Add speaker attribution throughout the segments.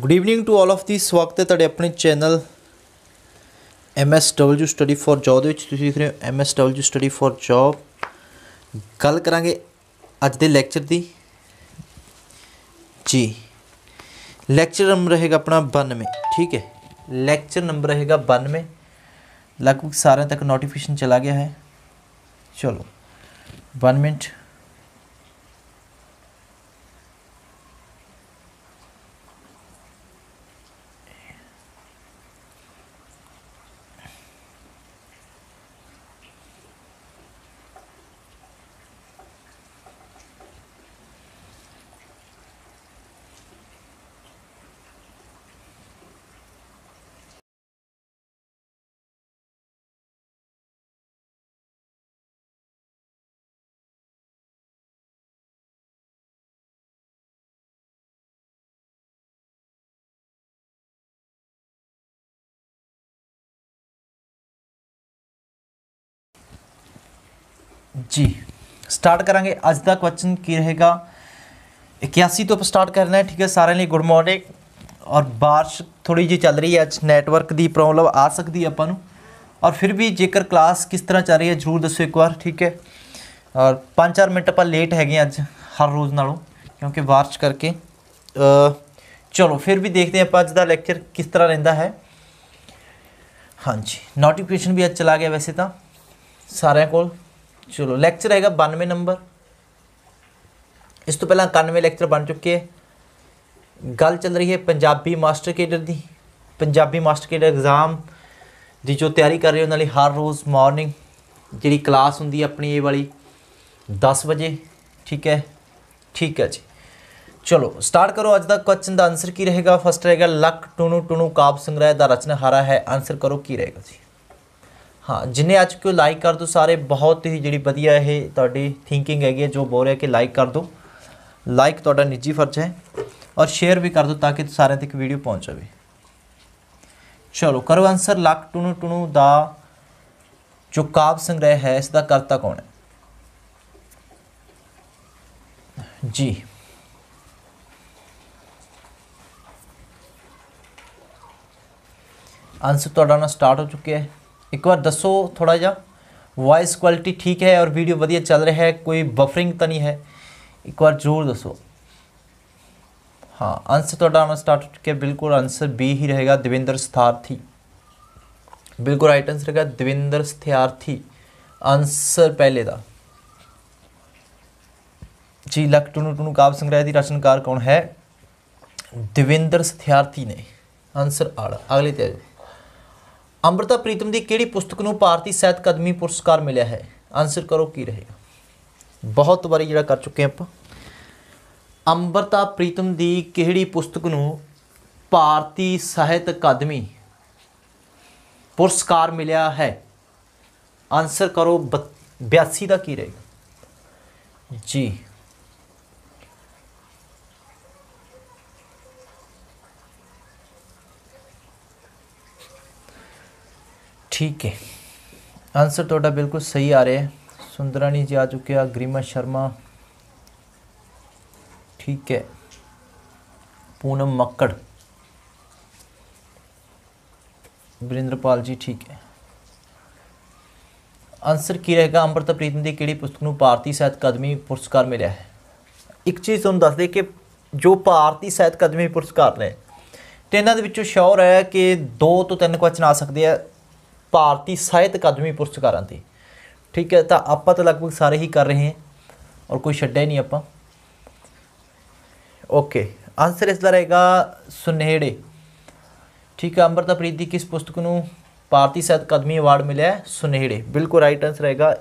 Speaker 1: good evening to all of ਦੀ ਸਵਾਗਤ ਹੈ ਤੁਹਾਡੇ ਆਪਣੇ channel MSW Study for Job ਦੇ ਵਿੱਚ ਤੁਸੀਂ ਦੇਖ ਰਹੇ ਹੋ MSW Study for Job ਗੱਲ ਕਰਾਂਗੇ ਅੱਜ ਦੇ ਲੈਕਚਰ ਦੀ ਜੀ ਲੈਕਚਰ ਨੰਬਰ ਰਹੇਗਾ ਆਪਣਾ 92 ਠੀਕ ਹੈ ਲੈਕਚਰ ਨੰਬਰ ਰਹੇਗਾ 92 ਲਗਭਗ ਸਾਰਿਆਂ ਤੱਕ ਨੋਟੀਫਿਕੇਸ਼ਨ ਚਲਾ ਗਿਆ ਹੈ ਚਲੋ 1 ਮਿੰਟ ਜੀ ਸਟਾਰਟ ਕਰਾਂਗੇ ਅੱਜ ਦਾ ਕੁਐਸਚਨ ਕੀ ਰਹੇਗਾ 81 ਤੋਂ ਸਟਾਰਟ ਕਰਨਾ ਹੈ ਠੀਕ ਹੈ ਸਾਰਿਆਂ ਲਈ ਗੁੱਡ ਮਾਰਨਿੰਗ ਔਰ بارش ਥੋੜੀ ਜਿਹੀ ਚੱਲ ਰਹੀ ਹੈ ਅੱਜ ਨੈਟਵਰਕ ਦੀ ਪ੍ਰੋਬਲਮ ਆ ਸਕਦੀ ਹੈ ਆਪਾਂ ਨੂੰ ਔਰ ਫਿਰ ਵੀ ਜੇਕਰ ਕਲਾਸ ਕਿਸ ਤਰ੍ਹਾਂ ਚੱਲ ਰਹੀ ਹੈ ਜਰੂਰ ਦੱਸੋ ਇੱਕ ਵਾਰ ਠੀਕ ਹੈ ਔਰ 5-4 ਮਿੰਟ ਆਪਾਂ ਲੇਟ ਹੈਗੇ ਅੱਜ ਹਰ ਰੋਜ਼ ਨਾਲੋਂ ਕਿਉਂਕਿ بارش ਕਰਕੇ ਚਲੋ ਫਿਰ ਵੀ ਦੇਖਦੇ ਆਪਾਂ ਅੱਜ ਦਾ ਲੈਕਚਰ ਕਿਸ ਤਰ੍ਹਾਂ ਰਹਿੰਦਾ ਹੈ ਹਾਂਜੀ ਨੋਟੀਫਿਕੇਸ਼ਨ ਵੀ ਅੱਜ ਚਲਾ ਗਿਆ ਵੈਸੇ ਤਾਂ ਸਾਰਿਆਂ ਕੋਲ ਚਲੋ ਲੈਕਚਰ ਹੈਗਾ 92 ਨੰਬਰ ਇਸ ਤੋਂ ਪਹਿਲਾਂ 91 ਲੈਕਚਰ ਬਣ ਚੁੱਕੇ ਹੈ ਗੱਲ ਚੱਲ ਰਹੀ ਹੈ ਪੰਜਾਬੀ ਮਾਸਟਰ ਕੇਡਰ ਦੀ ਪੰਜਾਬੀ ਮਾਸਟਰ ਕੇਡਰ ਐਗਜ਼ਾਮ ਦੀ ਜੋ ਤਿਆਰੀ ਕਰ ਰਹੇ ਉਹਨਾਂ ਲਈ ਹਰ ਰੋਜ਼ ਮਾਰਨਿੰਗ ਜਿਹੜੀ ਕਲਾਸ ਹੁੰਦੀ ਹੈ ਆਪਣੀ ਇਹ ਵਾਲੀ 10 ਵਜੇ ਠੀਕ ਹੈ ਠੀਕ ਹੈ ਜੀ ਚਲੋ ਸਟਾਰਟ ਕਰੋ ਅੱਜ ਦਾ ਕੁਐਸਚਨ ਦਾ ਆਨਸਰ ਕੀ ਰਹੇਗਾ ਫਸਟ ਰਹੇਗਾ ਲੱਕ ਟੂਨੂ ਟੂਨੂ ਕਾਬ ਸੰਗ੍ਰਹਿ ਦਾ ਰਚਨਹਾਰਾ ਹੈ ਆਨਸਰ ਕਰੋ ਕੀ ਰਹੇਗਾ ਜੀ ਹਾਂ ਜਿੰਨੇ ਅੱਜ ਕੋ ਲਾਈਕ ਕਰ ਦੋ ਸਾਰੇ ਬਹੁਤ ਹੀ ਜਿਹੜੀ ਵਧੀਆ ਇਹ ਤੁਹਾਡੀ ਥਿੰਕਿੰਗ ਹੈਗੀ ਹੈ ਜੋ ਬੋਲ ਰਿਹਾ ਕਿ ਲਾਈਕ ਕਰ ਦੋ ਲਾਈਕ ਤੁਹਾਡਾ ਨਿੱਜੀ ਫਰਜ਼ ਹੈ ਔਰ ਸ਼ੇਅਰ ਵੀ ਕਰ ਦੋ ਤਾਂ ਕਿ ਸਾਰਿਆਂ ਤੱਕ ਵੀਡੀਓ ਪਹੁੰਚ ਜਾਵੇ ਚਲੋ ਕਰੋ ਆਨਸਰ ਲੱਕ ਟੁਨੂ ਟੁਨੂ ਦਾ ਜੋ ਕਾਵ ਸੰਗ੍ਰਹਿ ਹੈ ਇਸ ਦਾ ਕਰਤਾ ਕੌਣ ਹੈ ਜੀ ਆਨਸਰ ਤੁਹਾਡਾ ਨਾ ਸਟਾਰਟ ਹੋ ਚੁੱਕਿਆ ਹੈ ਇੱਕ ਵਾਰ ਦੱਸੋ ਥੋੜਾ ਜਿਹਾ ਵਾਇਸ ਕੁਆਲਿਟੀ ਠੀਕ ਹੈ ਔਰ ਵੀਡੀਓ ਵਧੀਆ ਚੱਲ ਰਿਹਾ ਹੈ ਕੋਈ ਬਫਰਿੰਗ ਤਾਂ ਨਹੀਂ ਹੈ ਇੱਕ ਵਾਰ ਜ਼ਰੂਰ ਦੱਸੋ ਹਾਂ ਆਨਸਰ ਤੁਹਾਡਾ ਆਉਣਾ ਸਟਾਰਟ ਕੇ ਬਿਲਕੁਲ ਆਨਸਰ ਬੀ ਹੀ ਰਹੇਗਾ ਦਵਿੰਦਰ ਸਥਾਰਥੀ ਬਿਲਕੁਲ ਰਾਈਟ ਆਨਸਰ ਹੈਗਾ ਦਵਿੰਦਰ ਸਥਾਰਥੀ ਆਨਸਰ ਪਹਿਲੇ ਦਾ ਜੀ ਲਕ ਟੁਨੂ ਟੁਨੂ ਕਾਵ ਸੰਗ੍ਰਹਿ ਦੀ ਰਚਨਕਾਰ ਕੌਣ ਹੈ ਦਵਿੰਦਰ ਸਥਾਰਥੀ ਨੇ ਆਨਸਰ ਆੜ ਅਗਲੇ ਤੇ ਆ ਅੰਮ੍ਰਿਤਾ ਪ੍ਰੀਤਮ ਦੀ ਕਿਹੜੀ ਪੁਸਤਕ ਨੂੰ ਭਾਰਤੀ ਸਾਹਿਤ ਅਕਾਦਮੀ ਪੁਰਸਕਾਰ ਮਿਲਿਆ ਹੈ ਆਨਸਰ ਕਰੋ ਕੀ ਰਹੇਗਾ ਬਹੁਤ ਵਾਰੀ ਜਿਹੜਾ ਕਰ ਚੁੱਕੇ ਆਪਾਂ ਅੰਮ੍ਰਿਤਾ ਪ੍ਰੀਤਮ ਦੀ ਕਿਹੜੀ ਪੁਸਤਕ ਨੂੰ ਭਾਰਤੀ ਸਾਹਿਤ ਅਕਾਦਮੀ ਪੁਰਸਕਾਰ ਮਿਲਿਆ ਹੈ ਆਨਸਰ ਕਰੋ 82 ਦਾ ਕੀ ਰਹੇਗਾ ਜੀ ठीक है आंसर थोड़ा बिल्कुल सही आ रहे हैं सुंदरानी जी आ चुके हैं गरिमा शर्मा ठीक है पूनम मक्कड़ ਵਰਿੰਦਰਪਾਲ ਜੀ ਠੀਕ ਹੈ ਆਨਸਰ ਕੀ ਰਹੇਗਾ ਅਮਰਤਾ ਪ੍ਰੀਤਮ ਦੀ ਕਿਹੜੀ ਪੁਸਤਕ ਨੂੰ ਭਾਰਤੀ ਸਾਹਿਤ ਅਕਾਦਮੀ ਪੁਰਸਕਾਰ ਮਿਲਿਆ ਹੈ ਇੱਕ ਚੀਜ਼ ਤੁਹਾਨੂੰ ਦੱਸ ਦੇ ਕਿ ਜੋ ਭਾਰਤੀ ਸਾਹਿਤ ਅਕਾਦਮੀ ਪੁਰਸਕਾਰ ਨੇ ਤੇ ਇਹਨਾਂ ਦੇ ਵਿੱਚੋਂ ਸ਼ੋਰ ਹੈ ਕਿ ਦੋ ਤੋਂ ਤਿੰਨ ਕੁਐਸਚਨ ਆ ਸਕਦੇ ਆ ਭਾਰਤੀ ਸਾਹਿਤ ਅਕਾਦਮੀ ਪੁਰਸਕਾਰਾਂ ਤੇ ਠੀਕ ਹੈ ਤਾਂ ਆਪਾਂ ਤਾਂ ਲਗਭਗ ਸਾਰੇ ਹੀ ਕਰ ਰਹੇ ਹਾਂ ਔਰ ਕੋਈ ਛੱਡਿਆ ਹੀ ਨਹੀਂ ਆਪਾਂ ਓਕੇ ਆਨਸਰ ਇਸ ਦਾ ਰਹੇਗਾ ਸੁਨੇੜੇ ਠੀਕ ਹੈ ਅੰਮ੍ਰਿਤਾ ਪ੍ਰੀਤ ਦੀ ਕਿਸ ਪੁਸਤਕ ਨੂੰ ਭਾਰਤੀ ਸਾਹਿਤ ਅਕਾਦਮੀ ਅਵਾਰਡ ਮਿਲਿਆ ਹੈ ਬਿਲਕੁਲ ਰਾਈਟ ਆਨਸਰ ਰਹੇਗਾ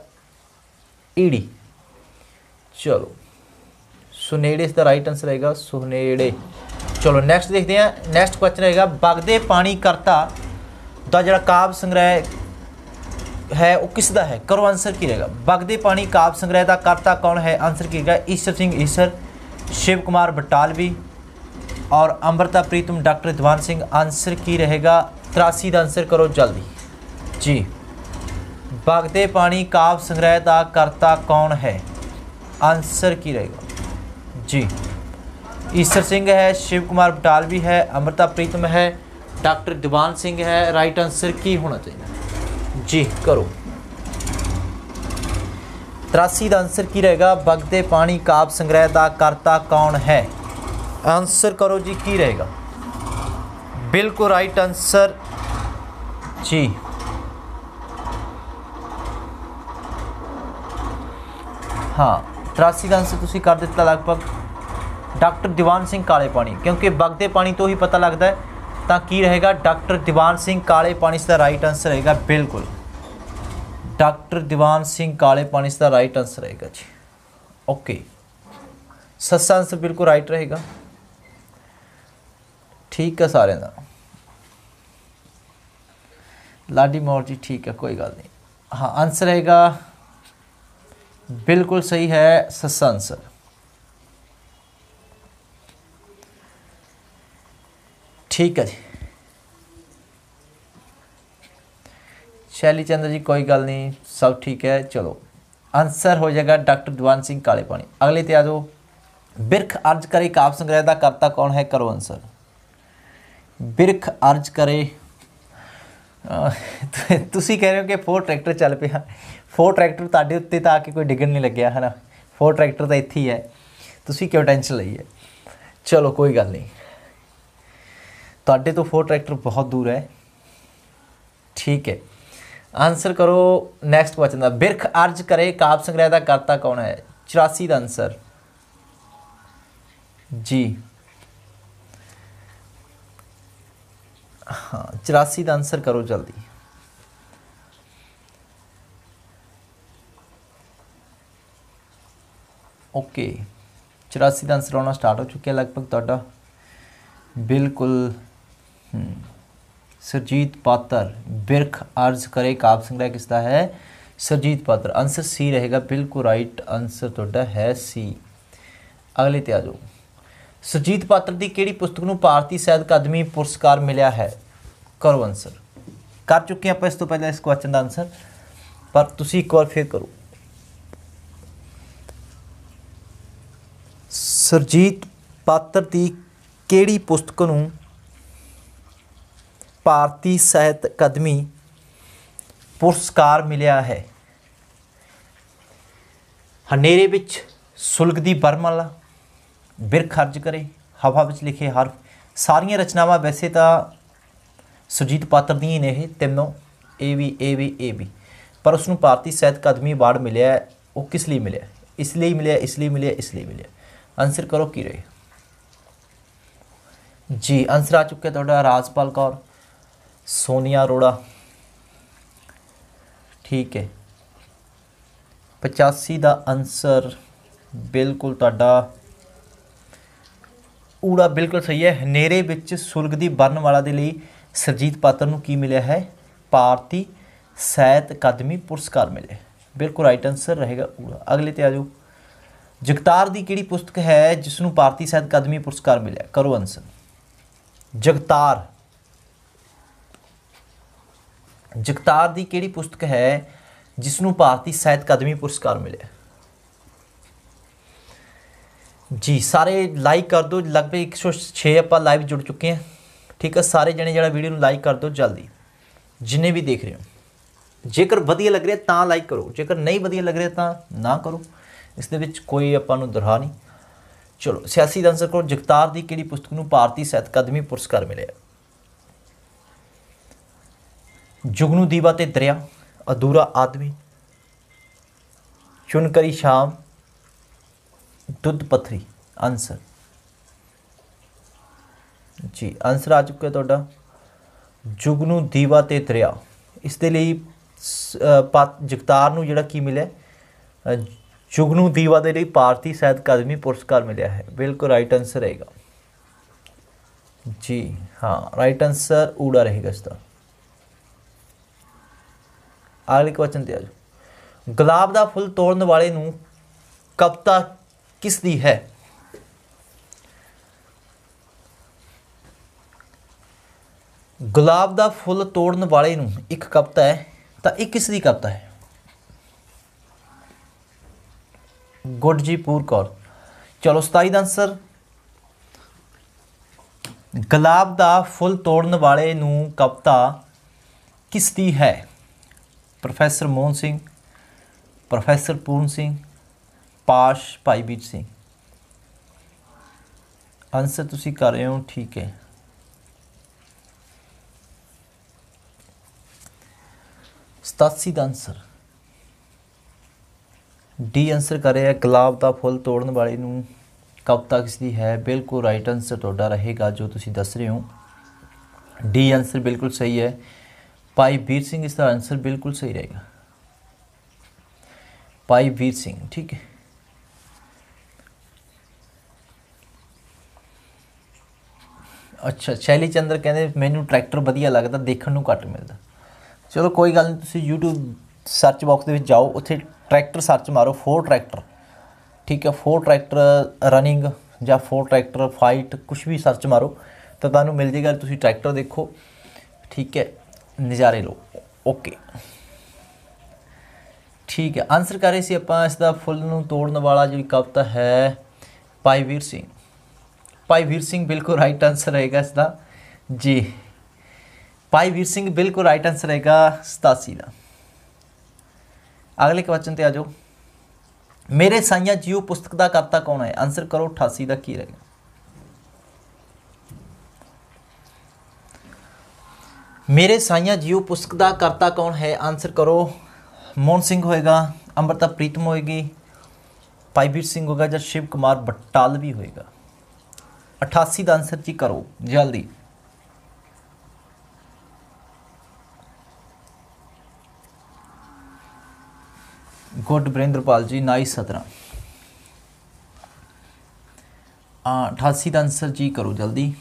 Speaker 1: ਈਡੀ e ਚਲੋ ਸੁਨੇੜੇ ਇਸ ਦਾ ਰਾਈਟ ਆਨਸਰ ਰਹੇਗਾ ਸੁਨੇੜੇ ਚਲੋ ਨੈਕਸਟ ਦੇਖਦੇ ਹਾਂ ਨੈਕਸਟ ਕੁਐਸਚਨ ਰਹੇਗਾ ਬਗਦੇ ਪਾਣੀ ਕਰਤਾ ਦਾ ਜਿਹੜਾ ਕਾਵਿ ਸੰਗ੍ਰਹਿ ਹੈ ਉਹ ਕਿਸ ਦਾ ਹੈ ਕਰੋ ਆਨਸਰ ਕੀ ਰਹੇਗਾ ਬਗਦੇ ਪਾਣੀ ਕਾਵਿ ਸੰਗ੍ਰਹਿ ਦਾ ਕਰਤਾ ਕੌਣ ਹੈ ਆਨਸਰ ਕੀ ਰਹੇਗਾ ਈਸ਼ਰ ਸਿੰਘ शिव कुमार बटालवी और अमृता प्रीतम डॉक्टर रिधवान सिंह आंसर की रहेगा तिरासी का आंसर करो जल्दी जी बागते पानी काव्य संग्रह का करता कौन है आंसर की रहेगा जी ईश्वर सिंह है शिव कुमार बटालवी है अमृता प्रीतम है ਡਾਕਟਰ ਦੀਵਾਨ ਸਿੰਘ ਹੈ ਰਾਈਟ ਆਨਸਰ ਕੀ ਹੋਣਾ ਚਾਹੀਦਾ ਜੀ ਕਰੋ 83 ਦਾ ਆਨਸਰ ਕੀ ਰਹੇਗਾ ਬਗਦੇ ਪਾਣੀ ਕਾਬ ਸੰਗ੍ਰਹਿ ਦਾ ਕਰਤਾ ਕੌਣ ਹੈ ਆਨਸਰ ਕਰੋ ਜੀ ਕੀ ਰਹੇਗਾ ਬਿਲਕੁਲ ਰਾਈਟ ਆਨਸਰ ਜੀ ਹਾਂ 83 ਦਾ ਆਨਸਰ ਤੁਸੀਂ ਕਰ ਦਿੱਤਾ ਲਗਭਗ ਡਾਕਟਰ ਦੀਵਾਨ ਸਿੰਘ ਕਾਲੇ ਪਾਣੀ ਕਿਉਂਕਿ ਬਗਦੇ ਪਾਣੀ ਤੋਂ ਹੀ ਪਤਾ ਲੱਗਦਾ ਹੈ तो की रहेगा डॉक्टर दीवान सिंह काले पानी से राइट आंसर रहेगा बिल्कुल डॉक्टर दीवान सिंह काले पानी से राइट आंसर रहेगा जी ओके सस्ता आंसर बिल्कुल राइट रहेगा ठीक है सारे का लाडी मोर जी ठीक है कोई गल नहीं हाँ आंसर रहेगा बिल्कुल सही है सस्ता आंसर ਠੀਕ ਹੈ ਜੀ ਸ਼ੈਲੀ ਚੰਦਰ ਜੀ ਕੋਈ ਗੱਲ ਨਹੀਂ ਸਭ ਠੀਕ ਹੈ ਚਲੋ ਆਨਸਰ ਹੋ ਜਾਏਗਾ ਡਾਕਟਰ ਦਵਾਨ ਸਿੰਘ ਕਾਲੇ ਪਾਣੀ ਅਗਲੇ ਤੇ ਆ ਜਾਓ ਬਿਰਖ ਅਰਜ ਕਰੇ ਕਾਵ ਸੰਗ੍ਰਹਿ ਦਾ ਕਰਤਾ ਕੌਣ ਹੈ ਕਰੋ ਆਨਸਰ ਬਿਰਖ ਅਰਜ ਕਰੇ ਤੁਸੀਂ ਕਹਿ ਰਹੇ ਹੋ ਕਿ ਫੋਰ ਟਰੈਕਟਰ ਚੱਲ ਪਿਆ ਫੋਰ ਟਰੈਕਟਰ ਤੁਹਾਡੇ ਉੱਤੇ ਤਾਂ ਆ ਕੇ ਕੋਈ ਡਿੱਗਣ ਨਹੀਂ ਲੱਗਿਆ ਹਨਾ ਫੋਰ ਟਰੈਕਟਰ ਤਾਂ ਇੱਥੇ ਹੀ ਹੈ ਤੁਸੀਂ ਕਿਉਂ ਟੈਨਸ਼ਨ ਲਈ ਹੈ ਚਲੋ ਕੋਈ ਗੱਲ ਨਹੀਂ ਤੁਹਾਡੇ ਤੋਂ 4 ਟਰੈਕਟਰ ਬਹੁਤ ਦੂਰ ਹੈ ਠੀਕ ਹੈ ਆਨਸਰ ਕਰੋ ਨੈਕਸਟ ਕੁਐਸਚਨ ਦਾ ਬਿਰਖ ਅਰਜ ਕਰੇ ਕਾਪ ਸੰਗ੍ਰਹਿ ਦਾ ਕਰਤਾ ਕੌਣ ਹੈ 84 ਦਾ ਆਨਸਰ ਜੀ ਹਾਂ 84 ਦਾ ਆਨਸਰ ਕਰੋ ਜਲਦੀ ਓਕੇ 84 ਦਾ ਆਨਸਰ ਆਉਣਾ ਸਟਾਰਟ ਹੋ ਚੁੱਕਿਆ ਲਗਭਗ ਤੁਹਾਡਾ ਬਿਲਕੁਲ ਸਰਜੀਤ ਪਾਤਰ ਬਿਰਖ ਅਰਜ਼ ਕਰੇ ਕਾਪ ਸੰਗ੍ਰਹਿ ਕਿਸ ਦਾ ਹੈ ਸਰਜੀਤ ਪਾਤਰ ਆਨਸਰ ਸੀ ਰਹੇਗਾ ਬਿਲਕੁਲ ਰਾਈਟ ਆਨਸਰ ਤੁਹਾਡਾ ਹੈ ਸੀ ਅਗਲੇ ਤੇ ਆ ਜਾਓ ਸਰਜੀਤ ਪਾਤਰ ਦੀ ਕਿਹੜੀ ਪੁਸਤਕ ਨੂੰ ਭਾਰਤੀ ਸਾਹਿਤ ਅਕਾਦਮੀ ਪੁਰਸਕਾਰ ਮਿਲਿਆ ਹੈ ਕਰੋ ਆਨਸਰ ਕਰ ਚੁੱਕੇ ਆਪਾਂ ਇਸ ਤੋਂ ਪਹਿਲਾਂ ਇਸ ਕੁਐਸਚਨ ਦਾ ਆਨਸਰ ਪਰ ਤੁਸੀਂ ਇੱਕ ਵਾਰ ਫੇਰ ਕਰੋ ਸਰਜੀਤ ਪਾਤਰ ਦੀ ਕਿਹੜੀ ਪੁਸਤਕ ਨੂੰ ਭਾਰਤੀ ਸਾਹਿਤ ਅਕਾਦਮੀ ਪੁਰਸਕਾਰ ਮਿਲਿਆ ਹੈ ਹਨੇਰੇ ਵਿੱਚ ਸੁਲਗਦੀ ਬਰਮਲ ਬਿਰਖ ਖਰਜ ਕਰੇ ਹਵਾ ਵਿੱਚ ਲਿਖੇ ਹਰ ਸਾਰੀਆਂ ਰਚਨਾਵਾਂ ਵੈਸੇ ਤਾਂ ਸੁਜੀਤ ਪਾਤਰ ਦੀਆਂ ਨੇ ਇਹ ਤਿੰਨੋਂ ਏ ਵੀ ਏ ਵੀ ਏ ਵੀ ਪਰ ਉਸ ਨੂੰ ਭਾਰਤੀ ਸਾਹਿਤ ਅਕਾਦਮੀ ਅਵਾਰਡ ਮਿਲਿਆ ਉਹ ਕਿਸ ਲਈ ਮਿਲਿਆ ਇਸ ਲਈ ਮਿਲਿਆ ਇਸ ਲਈ ਮਿਲਿਆ ਇਸ ਲਈ ਮਿਲਿਆ ਆਨਸਰ ਕਰੋ ਕੀ ਰਹੇ ਜੀ ਆਨਸਰ ਆ ਚੁੱਕਿਆ ਤੁਹਾਡਾ ਰਾਜਪਾਲ ਕੌਰ ਸੋਨੀਆ अरोड़ा ਠੀਕ ਹੈ 85 ਦਾ ਆਨਸਰ ਬਿਲਕੁਲ ਤੁਹਾਡਾ ਊੜਾ ਬਿਲਕੁਲ ਸਹੀ ਹੈ ਹਨੇਰੇ ਵਿੱਚ ਦੀ ਬਰਨ ਵਾਲਾ ਦੇ ਲਈ ਸਰਜੀਤ ਪਾਤਰ ਨੂੰ ਕੀ ਮਿਲਿਆ ਹੈ ਭਾਰਤੀ ਸਾਹਿਤ ਅਕਾਦਮੀ ਪੁਰਸਕਾਰ ਮਿਲਿਆ ਬਿਲਕੁਲ ਰਾਈਟ ਆਨਸਰ ਰਹੇਗਾ ਊੜਾ ਅਗਲੇ ਤੇ ਆਜੋ ਜਗਤਾਰ ਦੀ ਕਿਹੜੀ ਪੁਸਤਕ ਹੈ ਜਿਸ ਨੂੰ ਭਾਰਤੀ ਸਾਹਿਤ ਅਕਾਦਮੀ ਪੁਰਸਕਾਰ ਮਿਲਿਆ ਕਰੋ ਆਨਸਰ ਜਗਤਾਰ ਜਗਤਾਰ ਦੀ ਕਿਹੜੀ ਪੁਸਤਕ ਹੈ ਜਿਸ ਨੂੰ ਭਾਰਤੀ ਸਾਹਿਤ ਅਕਾਦਮੀ ਪੁਰਸਕਾਰ ਮਿਲਿਆ ਜੀ ਸਾਰੇ ਲਾਈਕ ਕਰ ਦਿਓ ਲਗਭਗ 106 ਆਪਾਂ ਲਾਈਵ ਜੁੜ ਚੁੱਕੇ ਹਾਂ ਠੀਕ ਹੈ ਸਾਰੇ ਜਣੇ ਜਿਹੜਾ ਵੀਡੀਓ ਨੂੰ ਲਾਈਕ ਕਰ ਦਿਓ ਜਲਦੀ ਜਿੰਨੇ ਵੀ ਦੇਖ ਰਹੇ ਹੋ ਜੇਕਰ ਵਧੀਆ ਲੱਗ ਰਿਹਾ ਤਾਂ ਲਾਈਕ ਕਰੋ ਜੇਕਰ ਨਹੀਂ ਵਧੀਆ ਲੱਗ ਰਿਹਾ ਤਾਂ ਨਾ ਕਰੋ ਇਸ ਦੇ ਵਿੱਚ ਕੋਈ ਆਪਾਂ ਨੂੰ ਦਰਹਾ ਨਹੀਂ ਚਲੋ ਸਿਆਸੀ ਦਾ ਅਨਸਰ ਕਰੋ ਜਗਤਾਰ ਦੀ ਕਿਹੜੀ ਪੁਸਤਕ ਨੂੰ ਭਾਰਤੀ ਸਾਹਿਤ ਅਕਾਦਮੀ ਪੁਰਸਕਾਰ ਮਿਲਿਆ ਜੁਗਨੂ ਦੀਵਾ ਤੇ ਦਰਿਆ ਅਧੂਰਾ ਆਦਮੀ ਚੁਣ ਕਰੀ ਸ਼ਾਮ ਦੁੱਧ ਪਥਰੀ ਅਨਸਰ ਜੀ ਅਨਸਰ ਆ ਚੁੱਕਿਆ ਤੁਹਾਡਾ ਜੁਗਨੂ ਦੀਵਾ ਤੇ ਦਰਿਆ ਇਸ ਦੇ ਲਈ ਜਗਤਾਰ ਨੂੰ ਜਿਹੜਾ ਕੀ ਮਿਲਿਆ ਜੁਗਨੂ ਦੀਵਾ ਦੇ ਲਈ ਭਾਰਤੀ ਸਹਿਤ ਅਕਾਦਮੀ ਪੁਰਸਕਾਰ ਮਿਲਿਆ ਹੈ ਬਿਲਕੁਲ ਰਾਈਟ ਅਨਸਰ ਰਹੇਗਾ ਜੀ ਹਾਂ ਰਾਈਟ ਅਨਸਰ ਊੜਾ ਰਹੇਗਾ ਇਸ ਦਾ ਅਗਲੇ ਕੁਐਸਚਨ ਤੇ ਆ ਜਾਓ ਗੁਲਾਬ ਦਾ ਫੁੱਲ ਤੋੜਨ ਵਾਲੇ ਨੂੰ ਕਵਤਾ ਕਿਸ ਦੀ ਹੈ ਗੁਲਾਬ ਦਾ ਫੁੱਲ ਤੋੜਨ ਵਾਲੇ ਨੂੰ ਇੱਕ ਕਵਤਾ ਹੈ ਤਾਂ ਇਹ ਕਿਸ ਦੀ ਕਵਤਾ ਹੈ ਗੁਰਜੀਪੂਰ ਕੌਰ ਚਲੋ 27 ਦਾ ਆਨਸਰ ਗੁਲਾਬ ਦਾ ਫੁੱਲ ਤੋੜਨ ਵਾਲੇ ਨੂੰ ਕਵਤਾ ਕਿਸ ਦੀ ਹੈ ਪ੍ਰੋਫੈਸਰ ਮੋਹਨ ਸਿੰਘ ਪ੍ਰੋਫੈਸਰ ਪੂਰਨ ਸਿੰਘ ਪਾਸ਼ ਭਾਈ ਬੀਜ ਸਿੰਘ ਅੰਸਰ ਤੁਸੀਂ ਕਰ ਰਹੇ ਹੋ ਠੀਕ ਹੈ ਸਤਸੀ ਦਾ ਅੰਸਰ ਡੀ ਅੰਸਰ ਕਰ ਰਿਹਾ ਗੁਲਾਬ ਦਾ ਫੁੱਲ ਤੋੜਨ ਵਾਲੇ ਨੂੰ ਕਵਤਾ ਕਿਸ ਦੀ ਹੈ ਬਿਲਕੁਲ ਰਾਈਟ ਅੰਸਰ ਤੁਹਾਡਾ ਰਹੇਗਾ ਜੋ ਤੁਸੀਂ ਦੱਸ ਰਹੇ ਹੋ ਡੀ ਅੰਸਰ ਬਿਲਕੁਲ ਸਹੀ ਹੈ ਭਾਈ ਵੀਰ ਸਿੰਘ ਇਸ ਦਾ ਆਨਸਰ ਬਿਲਕੁਲ ਸਹੀ ਰਹੇਗਾ ਭਾਈ ਵੀਰ ਸਿੰਘ ਠੀਕ ਹੈ ਅੱਛਾ ਸ਼ੈਲੀ ਚੰਦਰ ਕਹਿੰਦੇ ਮੈਨੂੰ ਟਰੈਕਟਰ ਵਧੀਆ ਲੱਗਦਾ ਦੇਖਣ ਨੂੰ ਘੱਟ ਮਿਲਦਾ ਚਲੋ ਕੋਈ ਗੱਲ ਨਹੀਂ ਤੁਸੀਂ YouTube ਸਰਚ ਬਾਕਸ ਦੇ ਵਿੱਚ ਜਾਓ ਉੱਥੇ ਟਰੈਕਟਰ ਸਰਚ ਮਾਰੋ ਫੋਰ ਟਰੈਕਟਰ ਠੀਕ ਹੈ ਫੋਰ ਟਰੈਕਟਰ ਰਨਿੰਗ ਜਾਂ ਫੋਰ ਟਰੈਕਟਰ ਫਾਈਟ ਕੁਝ ਵੀ ਸਰਚ ਮਾਰੋ ਤਾਂ ਤੁਹਾਨੂੰ ਮਿਲ ਜੇਗਾ ਤੁਸੀਂ ਟਰੈਕਟਰ ਦੇਖੋ ਠੀਕ ਹੈ ਨਜ਼ਾਰੇ ਲਓ ਓਕੇ ਠੀਕ ਹੈ ਆਨਸਰ ਕਰੇ ਸੀ ਆਪਾਂ ਇਸ ਦਾ ਫੁੱਲ ਨੂੰ ਤੋੜਨ ਵਾਲਾ ਜਿਹੜੀ ਕਵਤਾ ਹੈ ਪਾਈ ਵੀਰ ਸਿੰਘ ਪਾਈ ਵੀਰ ਸਿੰਘ ਬਿਲਕੁਲ ਰਾਈਟ ਆਨਸਰ ਰਹੇਗਾ ਇਸ ਦਾ ਜੀ ਪਾਈ ਵੀਰ ਸਿੰਘ ਬਿਲਕੁਲ ਰਾਈਟ ਆਨਸਰ ਰਹੇਗਾ 87 ਦਾ ਅਗਲੇ ਕਵਚਨ ਤੇ ਆਜੋ ਮੇਰੇ ਸਾਈਆਂ ਜੀਓ ਪੁਸਤਕ ਦਾ ਕਰਤਾ ਕੌਣ ਹੈ ਆਨਸਰ ਕਰੋ 88 ਦਾ ਕੀ ਰਹੇਗਾ ਮੇਰੇ ਸਾਈਆਂ ਜੀਉ ਪੁਸਤਕ ਦਾ ਕਰਤਾ ਕੌਣ ਹੈ ਆਨਸਰ ਕਰੋ ਮੋਨ ਸਿੰਘ ਹੋਏਗਾ ਅੰਮ੍ਰਿਤਾ ਪ੍ਰੀਤਮ ਹੋਏਗੀ ਪਾਈਬੀਰ ਸਿੰਘ ਹੋਗਾ ਜਾਂ ਸ਼ਿਵ ਕੁਮਾਰ ਬਟਾਲਵੀ ਹੋਏਗਾ 88 ਦਾ ਆਨਸਰ ਜੀ ਕਰੋ ਜਲਦੀ ਗੁੱਡ ਬ੍ਰਿੰਦਰਪਾਲ ਜੀ ਨਾਈਸ 17 ਆ 88 ਦਾ ਆਨਸਰ ਜੀ ਕਰੋ ਜਲਦੀ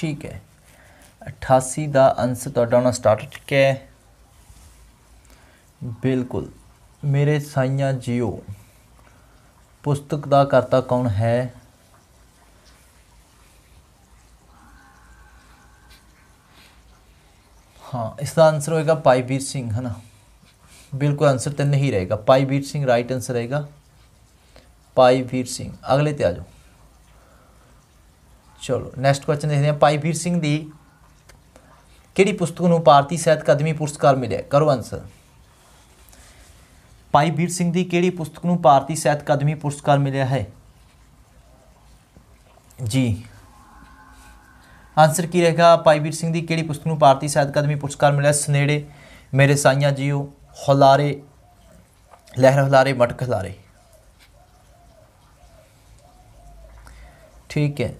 Speaker 1: ਠੀਕ ਹੈ 88 ਦਾ ਅੰਸ ਤੁਹਾਡਾ ਹੁਣ ਸਟਾਰਟ ਠੀਕ ਹੈ ਬਿਲਕੁਲ ਮੇਰੇ ਸਾਈਆਂ ਜੀਓ ਪੁਸਤਕ ਦਾ ਕਰਤਾ ਕੌਣ ਹੈ ਹਾਂ ਇਸ ਦਾ ਆਨਸਰ ਹੋਏਗਾ ਪਾਈ ਵੀਰ ਸਿੰਘ ਹਨਾ ਬਿਲਕੁਲ ਆਨਸਰ ਤੇ ਨਹੀਂ ਰਹੇਗਾ ਪਾਈ ਵੀਰ ਸਿੰਘ ਰਾਈਟ ਆਨਸਰ ਰਹੇਗਾ ਪਾਈ ਵੀਰ ਸਿੰਘ ਅਗਲੇ ਤੇ ਆ ਜਾਓ ਚਲੋ ਨੈਕਸਟ ਕੁਐਸਚਨ ਦੇਖਦੇ ਹਾਂ ਪਾਈ ਵੀਰ ਸਿੰਘ ਦੀ ਕਿਹੜੀ ਪੁਸਤਕ ਨੂੰ ਭਾਰਤੀ ਸਾਹਿਤ ਅਕਾਦਮੀ ਪੁਰਸਕਾਰ ਮਿਲਿਆ ਕਰੋ ਆਨਸਰ ਪਾਈ ਵੀਰ ਸਿੰਘ ਦੀ ਕਿਹੜੀ ਪੁਸਤਕ ਨੂੰ ਭਾਰਤੀ ਸਾਹਿਤ ਅਕਾਦਮੀ ਪੁਰਸਕਾਰ ਮਿਲਿਆ ਹੈ ਜੀ ਆਨਸਰ ਕੀ ਰਹੇਗਾ ਪਾਈ ਵੀਰ ਸਿੰਘ ਦੀ ਕਿਹੜੀ ਪੁਸਤਕ ਨੂੰ ਭਾਰਤੀ ਸਾਹਿਤ ਅਕਾਦਮੀ ਪੁਰਸਕਾਰ ਮਿਲਿਆ ਸਨੇੜੇ ਮੇਰੇ ਸਾਈਆਂ ਜੀਓ ਹੁਲਾਰੇ ਲਹਿਰ ਹੁਲਾਰੇ ਮਟਕ ਹੁਲਾਰੇ ਠੀਕ ਹੈ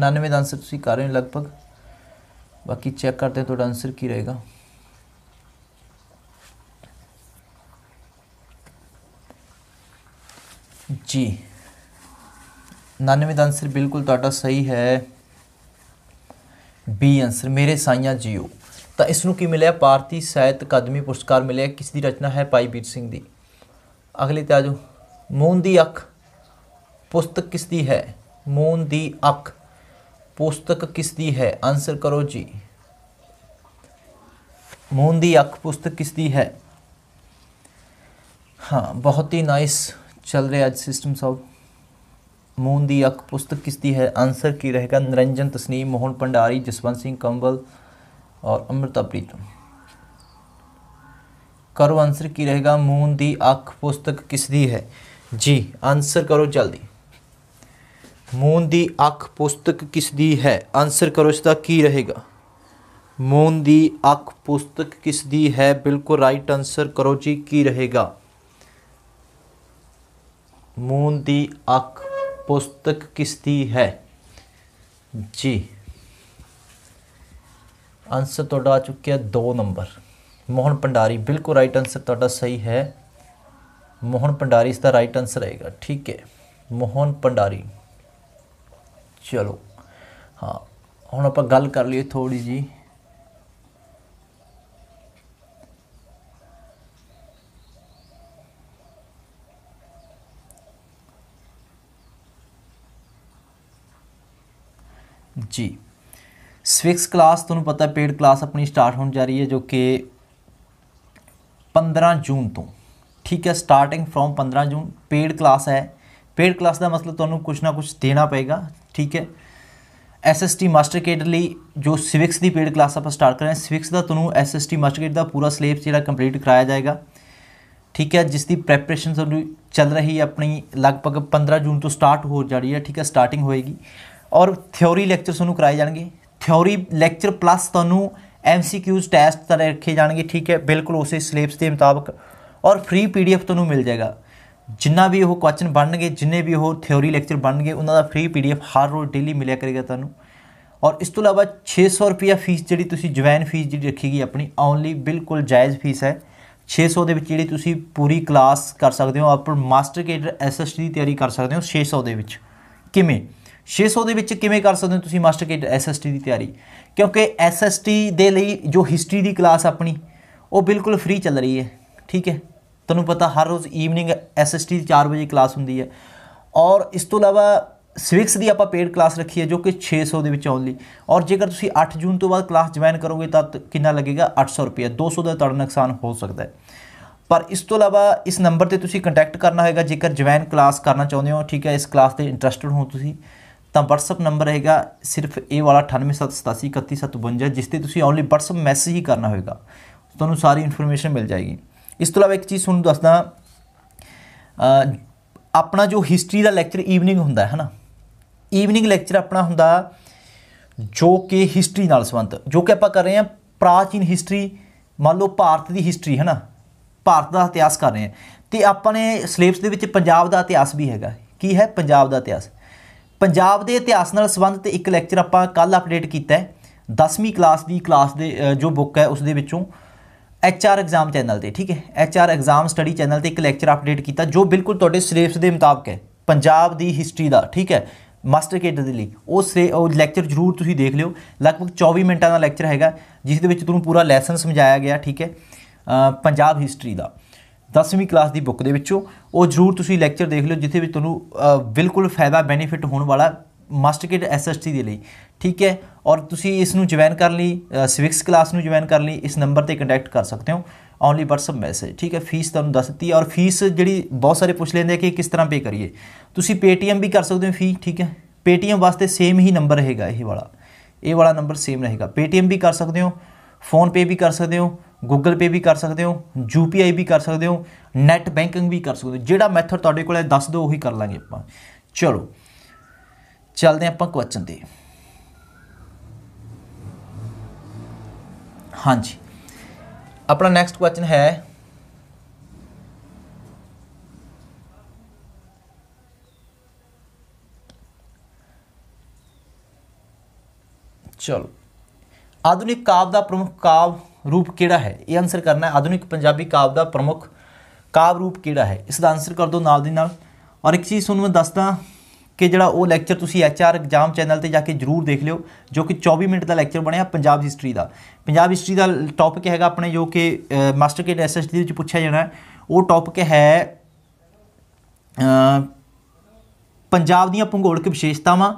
Speaker 1: 99 ਦਾ ਆਨਸਰ ਤੁਸੀਂ ਕਰ ਰਹੇ ਹੋ ਲਗਭਗ ਬਾਕੀ ਚੈੱਕ ਕਰਦੇ ਹਾਂ ਤੁਹਾਡਾ ਆਨਸਰ ਕੀ ਰਹੇਗਾ ਜੀ 99 ਦਾ ਆਨਸਰ ਬਿਲਕੁਲ ਤੁਹਾਡਾ ਸਹੀ ਹੈ ਬੀ ਆਨਸਰ ਮੇਰੇ ਸਾਈਆਂ ਜੀਓ ਤਾਂ ਇਸ ਨੂੰ ਕੀ ਮਿਲਿਆ ਭਾਰਤੀ ਸਾਹਿਤ ਅਕਾਦਮੀ ਪੁਰਸਕਾਰ ਮਿਲਿਆ ਕਿਸ ਦੀ ਰਚਨਾ ਹੈ ਪਾਈ ਬੀਰ ਸਿੰਘ ਦੀ ਅਗਲੀ ਤੇ ਆਜੋ ਮੂਨ ਦੀ ਅੱਖ ਪੁਸਤਕ ਕਿਸ ਦੀ ਹੈ ਮੂਨ ਦੀ ਅੱਖ पुस्तक किस है आंसर करो जी मून की अख पुस्तक किस है हाँ बहुत ही नाइस चल रहा आज सिस्टम मून की अख पुस्तक किस है आंसर की रहेगा निरंजन तस्नीम मोहन भंडारी जसवंत सिंह कंबल और अमृता प्रीतम करो आंसर की रहेगा मून की अख पुस्तक किस है जी आंसर करो जल्दी ਮੂਨ ਦੀ ਅੱਖ ਪੁਸਤਕ ਕਿਸ ਦੀ ਹੈ ਆਨਸਰ ਕਰੋ ਇਸ ਦਾ ਕੀ ਰਹੇਗਾ ਮੂਨ ਦੀ ਅੱਖ ਪੁਸਤਕ ਕਿਸ ਦੀ ਹੈ ਬਿਲਕੁਲ ਰਾਈਟ ਆਨਸਰ ਕਰੋ ਜੀ ਕੀ ਰਹੇਗਾ ਮੂਨ ਦੀ ਅੱਖ ਪੁਸਤਕ ਕਿਸ ਦੀ ਹੈ ਜੀ ਆਨਸਰ ਤੁਹਾਡਾ ਆ ਚੁੱਕਿਆ 2 ਨੰਬਰ ਮੋਹਨ ਪੰਡਾਰੀ ਬਿਲਕੁਲ ਰਾਈਟ ਆਨਸਰ ਤੁਹਾਡਾ ਸਹੀ ਹੈ ਮੋਹਨ ਪੰਡਾਰੀ ਇਸ ਦਾ ਰਾਈਟ ਆਨਸਰ ਰਹੇਗਾ ਠੀਕ ਹੈ ਮੋਹਨ ਪੰਡਾਰੀ चलो हाँ हम आप गल कर लिए थोड़ी जी जी सिक्स क्लास तुम्हें पता पेड क्लास अपनी स्टार्ट हो जा रही है जो कि पंद्रह जून तो ठीक है स्टार्टिंग फ्रॉम पंद्रह जून पेड क्लास है ਪੇਡ ਕਲਾਸ ਦਾ ਮਤਲਬ ਤੁਹਾਨੂੰ ਕੁਝ ਨਾ ਕੁਝ ਦੇਣਾ ਪਏਗਾ ਠੀਕ ਹੈ ਐਸਐਸਟੀ ਮਾਸਟਰ ਕੇਡਰ ਲਈ ਜੋ ਸਿਵਿਕਸ ਦੀ ਪੇਡ ਕਲਾਸ ਆਪਾਂ ਸਟਾਰਟ ਕਰ ਰਹੇ ਹਾਂ ਸਿਵਿਕਸ ਦਾ ਤੁਹਾਨੂੰ ਐਸਐਸਟੀ ਮਾਸਟਰ ਕੇਡਰ ਦਾ ਪੂਰਾ ਸਿਲੇਬਸ ਜਿਹੜਾ ਕੰਪਲੀਟ ਕਰਾਇਆ ਜਾਏਗਾ ਠੀਕ ਹੈ ਜਿਸ ਦੀ ਪ੍ਰੈਪਰੇਸ਼ਨ ਤੁਹਾਨੂੰ ਚੱਲ ਰਹੀ ਹੈ ਆਪਣੀ ਲਗਭਗ 15 ਜੂਨ ਤੋਂ ਸਟਾਰਟ ਹੋ ਜਾਣੀ ਹੈ ਠੀਕ ਹੈ ਸਟਾਰਟਿੰਗ ਹੋਏਗੀ ਔਰ ਥਿਉਰੀ ਲੈਕਚਰ ਤੁਹਾਨੂੰ ਕਰਾਏ ਜਾਣਗੇ ਥਿਉਰੀ ਲੈਕਚਰ ਪਲੱਸ ਤੁਹਾਨੂੰ ਐਮਸੀਕਿਊਜ਼ ਟੈਸਟ ਤਾਂ ਰੱਖੇ ਜਾਣਗੇ ਠੀਕ ਹੈ ਬਿਲਕੁਲ ਉਸੇ ਸਿਲੇਬਸ ਦੇ ਮੁਤਾਬਕ ਔਰ ਫ੍ਰੀ ਪੀਡੀਐਫ ਤੁਹਾਨੂੰ ਮਿਲ ਜਾਏਗਾ ਜਿੰਨਾ ਵੀ ਉਹ ਕੁਐਸਚਨ ਬਣਨਗੇ ਜਿੰਨੇ ਵੀ ਉਹ ਥਿਉਰੀ ਲੈਕਚਰ ਬਣਨਗੇ ਉਹਨਾਂ ਦਾ ਫ੍ਰੀ ਪੀਡੀਐਫ ਹਰ ਰੋਜ਼ ਡੇਲੀ ਮਿਲਿਆ ਕਰੇਗਾ ਤੁਹਾਨੂੰ ਔਰ ਇਸ ਤੋਂ ਇਲਾਵਾ 600 ਰੁਪਿਆ ਫੀਸ ਜਿਹੜੀ ਤੁਸੀਂ ਜੁਆਇਨ ਫੀਸ ਜਿਹੜੀ ਰੱਖੀ ਗਈ ਆਪਣੀ ਓਨਲੀ ਬਿਲਕੁਲ ਜਾਇਜ਼ ਫੀਸ ਹੈ 600 ਦੇ ਵਿੱਚ ਜਿਹੜੀ ਤੁਸੀਂ ਪੂਰੀ ਕਲਾਸ ਕਰ ਸਕਦੇ ਹੋ ਆਪਰ ਮਾਸਟਰ ਕੇਡਰ ਐਸਐਸਟੀ ਦੀ ਤਿਆਰੀ ਕਰ ਸਕਦੇ ਹੋ 600 ਦੇ ਵਿੱਚ ਕਿਵੇਂ 600 ਦੇ ਵਿੱਚ ਕਿਵੇਂ ਕਰ ਸਕਦੇ ਹੋ ਤੁਸੀਂ ਮਾਸਟਰ ਕੇਡਰ ਐਸਐਸਟੀ ਦੀ ਤਿਆਰੀ ਕਿਉਂਕਿ ਐਸਐਸਟੀ ਦੇ ਲਈ ਜੋ ਹਿਸਟਰੀ ਦੀ ਕਲਾਸ ਆਪਣੀ ਉਹ ਬਿਲਕੁਲ ਫ੍ਰੀ ਚੱਲ ਰਹੀ ਹੈ ਠੀਕ ਹੈ ਤੁਹਾਨੂੰ ਪਤਾ ਹਰ ਰੋਜ਼ ਈਵਨਿੰਗ ਐਸਐਸਟੀ ਦੀ 4 ਵਜੇ ਕਲਾਸ ਹੁੰਦੀ ਹੈ ਔਰ ਇਸ ਤੋਂ ਇਲਾਵਾ ਸਿਵਿਕਸ ਦੀ ਆਪਾਂ ਪੇਡ ਕਲਾਸ ਰੱਖੀ ਹੈ ਜੋ ਕਿ 600 ਦੇ ਵਿੱਚ ਓਨਲੀ ਔਰ ਜੇਕਰ ਤੁਸੀਂ 8 ਜੂਨ ਤੋਂ ਬਾਅਦ ਕਲਾਸ ਜੁਆਇਨ ਕਰੋਗੇ ਤਾਂ ਕਿੰਨਾ ਲੱਗੇਗਾ 800 ਰੁਪਏ 200 ਦਾ ਤੁਹਾਡਾ ਨੁਕਸਾਨ ਹੋ ਸਕਦਾ ਹੈ ਪਰ ਇਸ ਤੋਂ ਇਲਾਵਾ ਇਸ ਨੰਬਰ ਤੇ ਤੁਸੀਂ ਕੰਟੈਕਟ ਕਰਨਾ ਹੋਏਗਾ ਜੇਕਰ ਜੁਆਇਨ ਕਲਾਸ ਕਰਨਾ ਚਾਹੁੰਦੇ ਹੋ ਠੀਕ ਹੈ ਇਸ ਕਲਾਸ ਤੇ ਇੰਟਰਸਟਿਡ ਹੋ ਤੁਸੀਂ ਤਾਂ WhatsApp ਨੰਬਰ ਰਹੇਗਾ ਸਿਰਫ ਇਹ ਵਾਲਾ 9878831752 ਜਿਸ ਤੇ ਤੁਸੀਂ ਓਨਲੀ WhatsApp ਮੈਸੇਜ ਹੀ ਕਰਨਾ ਹੋਏਗਾ ਤੁਹਾਨੂੰ ਸਾਰੀ ਇਨਫੋਰਮੇਸ਼ਨ ਮਿਲ ਜਾਏਗੀ ਇਸ ਤੋਂ ਇਲਾਵਾ ਇੱਕ ਚੀਜ਼ ਤੁਹਾਨੂੰ ਦੱਸਦਾ ਆਪਣਾ ਜੋ ਹਿਸਟਰੀ ਦਾ ਲੈਕਚਰ ਈਵਨਿੰਗ ਹੁੰਦਾ ਹੈ ਹਨਾ ਈਵਨਿੰਗ ਲੈਕਚਰ ਆਪਣਾ ਹੁੰਦਾ ਜੋ ਕਿ ਹਿਸਟਰੀ ਨਾਲ ਸੰਬੰਧ ਜੋ ਕਿ ਆਪਾਂ ਕਰ ਰਹੇ ਹਾਂ ਪ੍ਰਾਚੀਨ ਹਿਸਟਰੀ ਮੰਨ ਲਓ ਭਾਰਤ ਦੀ ਹਿਸਟਰੀ ਹੈ ਨਾ ਭਾਰਤ ਦਾ ਇਤਿਹਾਸ ਕਰ ਰਹੇ ਹਾਂ ਤੇ ਆਪਾਂ ਨੇ ਸਿਲੇਬਸ ਦੇ ਵਿੱਚ ਪੰਜਾਬ ਦਾ ਇਤਿਹਾਸ ਵੀ ਹੈਗਾ ਕੀ ਹੈ ਪੰਜਾਬ ਦਾ ਇਤਿਹਾਸ ਪੰਜਾਬ ਦੇ ਇਤਿਹਾਸ ਨਾਲ ਸੰਬੰਧ ਤੇ ਇੱਕ ਲੈਕਚਰ ਆਪਾਂ ਕੱਲ ਅਪਡੇਟ ਕੀਤਾ ਹੈ 10ਵੀਂ ਕਲਾਸ ਦੀ ਕਲਾਸ ਦੇ ਜੋ ਬੁੱਕ ਹੈ ਉਸ ਦੇ ਵਿੱਚੋਂ ਐਚ ਆਰ ਐਗਜ਼ਾਮ ਚੈਨਲ ਤੇ ਠੀਕ ਹੈ H R exam study channel ਤੇ ਇੱਕ ਲੈਕਚਰ ਅਪਡੇਟ ਕੀਤਾ ਜੋ ਬਿਲਕੁਲ ਤੁਹਾਡੇ ਸਿਲੇਬਸ ਦੇ ਮੁਤਾਬਕ ਹੈ ਪੰਜਾਬ ਦੀ ਹਿਸਟਰੀ ਦਾ ਠੀਕ ਹੈ ਮਾਸਟਰ ਕੇਡਰ ਦੇ ਲਈ ਉਹ ਉਹ ਲੈਕਚਰ ਜ਼ਰੂਰ ਤੁਸੀਂ ਦੇਖ ਲਿਓ ਲਗਭਗ 24 ਮਿੰਟਾਂ ਦਾ ਲੈਕਚਰ ਹੈਗਾ ਜਿਸ ਦੇ ਵਿੱਚ ਤੁਹਾਨੂੰ ਪੂਰਾ ਲੈਸਨ ਸਮਝਾਇਆ ਗਿਆ ਠੀਕ ਹੈ ਪੰਜਾਬ ਹਿਸਟਰੀ ਦਾ 10ਵੀਂ ਕਲਾਸ ਦੀ ਬੁੱਕ ਦੇ ਵਿੱਚੋਂ ਉਹ ਜ਼ਰੂਰ ਤੁਸੀਂ ਲੈਕਚਰ ਦੇਖ ਲਿਓ ਜਿੱਥੇ ਵਿੱਚ ਤੁਹਾਨੂੰ ਬਿਲਕੁਲ ਫਾਇਦਾ ਬੈਨੀਫਿਟ ਹੋਣ ਵਾਲਾ ਮਾਸਟਰ ਕਿਡ ਐਸਐਸਟੀ ਦੇ ਲਈ ਠੀਕ ਹੈ ਔਰ ਤੁਸੀਂ ਇਸ ਨੂੰ ਜੁਆਇਨ ਕਰਨ ਲਈ ਸਿਵਿਕਸ ਕਲਾਸ ਨੂੰ ਜੁਆਇਨ ਕਰਨ ਲਈ ਇਸ ਨੰਬਰ ਤੇ ਕੰਟੈਕਟ ਕਰ ਸਕਦੇ ਹੋ ਓਨਲੀ WhatsApp ਮੈਸੇਜ ਠੀਕ ਹੈ ਫੀਸ ਤੁਹਾਨੂੰ ਦੱਸ ਦਿੱਤੀ ਔਰ ਫੀਸ ਜਿਹੜੀ ਬਹੁਤ ਸਾਰੇ ਪੁੱਛ ਲੈਂਦੇ ਕਿ ਕਿਸ ਤਰ੍ਹਾਂ ਪੇ ਕਰੀਏ ਤੁਸੀਂ Paytm ਵੀ ਕਰ ਸਕਦੇ ਹੋ ਫੀ ਠੀਕ ਹੈ Paytm ਵਾਸਤੇ ਸੇਮ ਹੀ ਨੰਬਰ ਰਹੇਗਾ ਇਹ ਵਾਲਾ ਇਹ ਵਾਲਾ ਨੰਬਰ ਸੇਮ ਰਹੇਗਾ Paytm ਵੀ ਕਰ ਸਕਦੇ ਹੋ ਫੋਨ ਪੇ ਵੀ ਕਰ ਸਕਦੇ ਹੋ Google Pay ਵੀ ਕਰ ਸਕਦੇ ਹੋ UPI ਵੀ ਕਰ ਸਕਦੇ ਹੋ ਨੈਟ ਬੈਂਕਿੰਗ ਵੀ ਕਰ ਸਕਦੇ ਹੋ ਜਿਹੜਾ ਮੈਥਡ ਤੁਹਾਡੇ ਕੋਲ ਹੈ ਦੱਸ ਦਿਓ ਉਹੀ ਕਰ ਲਾਂਗੇ ਆਪਾਂ ਚਲੋ ਚੱਲਦੇ ਆਪਾਂ ਕੁਐਸਚਨ ਤੇ ਹਾਂਜੀ ਆਪਣਾ ਨੈਕਸਟ ਕੁਐਸਚਨ ਹੈ ਚਲੋ ਆਧੁਨਿਕ ਕਾਵ ਦਾ ਪ੍ਰਮੁੱਖ ਕਾਵ ਰੂਪ ਕਿਹੜਾ ਹੈ ਇਹ ਆਨਸਰ ਕਰਨਾ ਹੈ ਆਧੁਨਿਕ ਪੰਜਾਬੀ ਕਾਵ ਦਾ ਪ੍ਰਮੁੱਖ ਕਾਵ ਰੂਪ ਕਿਹੜਾ ਹੈ ਇਸ ਦਾ ਆਨਸਰ ਕਰ ਦਿਓ ਨਾਲ ਦੀ ਨਾਲ ਔਰ ਇੱਕ ਚੀਜ਼ ਤੁਹਾਨੂੰ ਮੈਂ ਦੱਸਦਾ ਕਿ ਜਿਹੜਾ ਉਹ ਲੈਕਚਰ ਤੁਸੀਂ ਐਚਆਰ ਐਗਜ਼ਾਮ ਚੈਨਲ ਤੇ ਜਾ ਕੇ ਜਰੂਰ ਦੇਖ ਲਿਓ ਜੋ ਕਿ 24 ਮਿੰਟ ਦਾ ਲੈਕਚਰ ਬਣਿਆ ਪੰਜਾਬ ਹਿਸਟਰੀ ਦਾ ਪੰਜਾਬ ਹਿਸਟਰੀ ਦਾ ਟੌਪਿਕ ਹੈਗਾ ਆਪਣੇ ਜੋ ਕਿ ਮਾਸਟਰ ਐਸ ਐਸਐਸਟੀ ਦੇ ਵਿੱਚ ਪੁੱਛਿਆ ਜਾਣਾ ਉਹ ਟੌਪਿਕ ਹੈ ਪੰਜਾਬ ਦੀਆਂ ਭੂਗੋਲਿਕ ਵਿਸ਼ੇਸ਼ਤਾਵਾਂ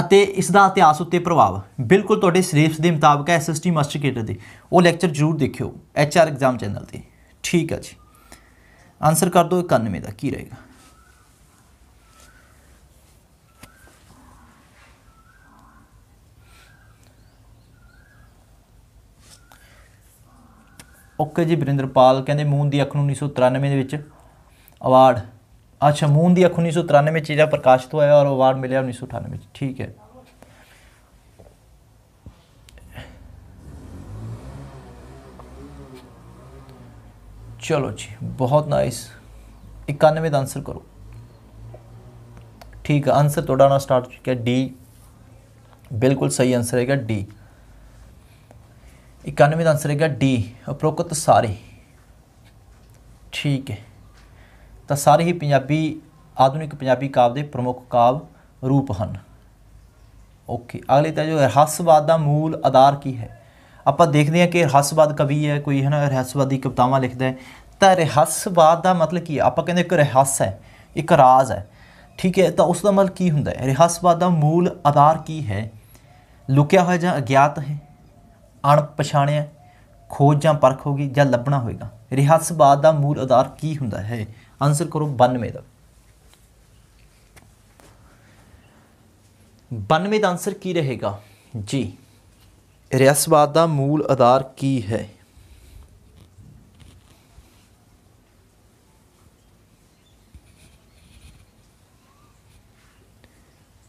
Speaker 1: ਅਤੇ ਇਸ ਦਾ ਇਤਿਹਾਸ ਉੱਤੇ ਪ੍ਰਭਾਵ ਬਿਲਕੁਲ ਤੁਹਾਡੇ ਸਿਲੇਬਸ ਦੇ ਮੁਤਾਬਕ ਹੈ ਐਸਐਸਟੀ ਮਾਸਟਰ ਕੇਡਰ ਦੇ ਉਹ ਲੈਕਚਰ ਜਰੂਰ ਦੇਖਿਓ ਐਚਆਰ ਐਗਜ਼ਾਮ ਚੈਨਲ ਤੇ ਠੀਕ ਹੈ ਜੀ ਆਨਸਰ ਕਰ ਦਿਓ 91 ਦਾ ਕੀ ਰਹੇਗਾ ਓਕੇ ਜੀ ਬ੍ਰਿੰਦਰਪਾਲ ਕਹਿੰਦੇ ਮੂਨ ਦੀ ਅੱਖ ਨੂੰ 1993 ਦੇ ਵਿੱਚ ਅਵਾਰਡ ਅੱਛਾ ਮੂਨ ਦੀ ਅੱਖ 1993 ਵਿੱਚ ਜਿਹੜਾ ਪ੍ਰਕਾਸ਼ਿਤ ਹੋਇਆ ਔਰ ਅਵਾਰਡ ਮਿਲਿਆ 1998 ਵਿੱਚ ਠੀਕ ਹੈ ਚਲੋ ਜੀ ਬਹੁਤ ਨਾਈਸ 91 ਦਾ ਆਨਸਰ ਕਰੋ ਠੀਕ ਹੈ ਆਨਸਰ ਤੁਹਾਡਾ ਨਾ ਸਟਾਰਟ ਹੈ ਡੀ ਬਿਲਕੁਲ ਸਹੀ ਆਨਸਰ ਹੈਗਾ ਡੀ 91 ਦਾ ਆਨਸਰ ਹੈਗਾ ਡੀ ਉਪਰੋਕਤ ਸਾਰੇ ਠੀਕ ਹੈ ਤਾਂ ਸਾਰੇ ਹੀ ਪੰਜਾਬੀ ਆਧੁਨਿਕ ਪੰਜਾਬੀ ਕਾਵ ਦੇ ਪ੍ਰਮੁੱਖ ਕਾਵ ਰੂਪ ਹਨ ਓਕੇ ਅਗਲੇ ਤਾਂ ਜੋ ਰਹੱਸਵਾਦ ਦਾ ਮੂਲ ਆਧਾਰ ਕੀ ਹੈ ਆਪਾਂ ਦੇਖਦੇ ਹਾਂ ਕਿ ਰਹੱਸਵਾਦ ਕਵੀ ਹੈ ਕੋਈ ਹੈ ਨਾ ਰਹੱਸਵਾਦੀ ਕਵਤਾਵਾਂ ਲਿਖਦਾ ਹੈ ਤਾਂ ਰਹੱਸਵਾਦ ਦਾ ਮਤਲਬ ਕੀ ਹੈ ਆਪਾਂ ਕਹਿੰਦੇ ਇੱਕ ਰਹੱਸ ਹੈ ਇੱਕ ਰਾਜ਼ ਹੈ ਠੀਕ ਹੈ ਤਾਂ ਉਸ ਦਾ ਮਤਲਬ ਕੀ ਹੁੰਦਾ ਹੈ ਰਹੱਸਵਾਦ ਦਾ ਮੂਲ ਆਧਾਰ ਕੀ ਹੈ ਲੁਕਿਆ ਹੋਇਆ ਜਾਂ ਅਗਿਆਤ ਹੈ ਅਣਪਛਾਣਿਆ ਖੋਜ ਜਾਂ ਪਰਖ ਹੋਗੀ ਜਾਂ ਲੱਭਣਾ ਹੋਏਗਾ ਰਹੱਸਵਾਦ ਦਾ ਮੂਲ ਆਧਾਰ ਕੀ ਹੁੰਦਾ ਹੈ ਆਨਸਰ ਕਰੋ 92 ਦਾ 92 ਦਾ ਆਨਸਰ ਕੀ ਰਹੇਗਾ ਜੀ ਰਹੱਸਵਾਦ ਦਾ ਮੂਲ ਆਧਾਰ ਕੀ ਹੈ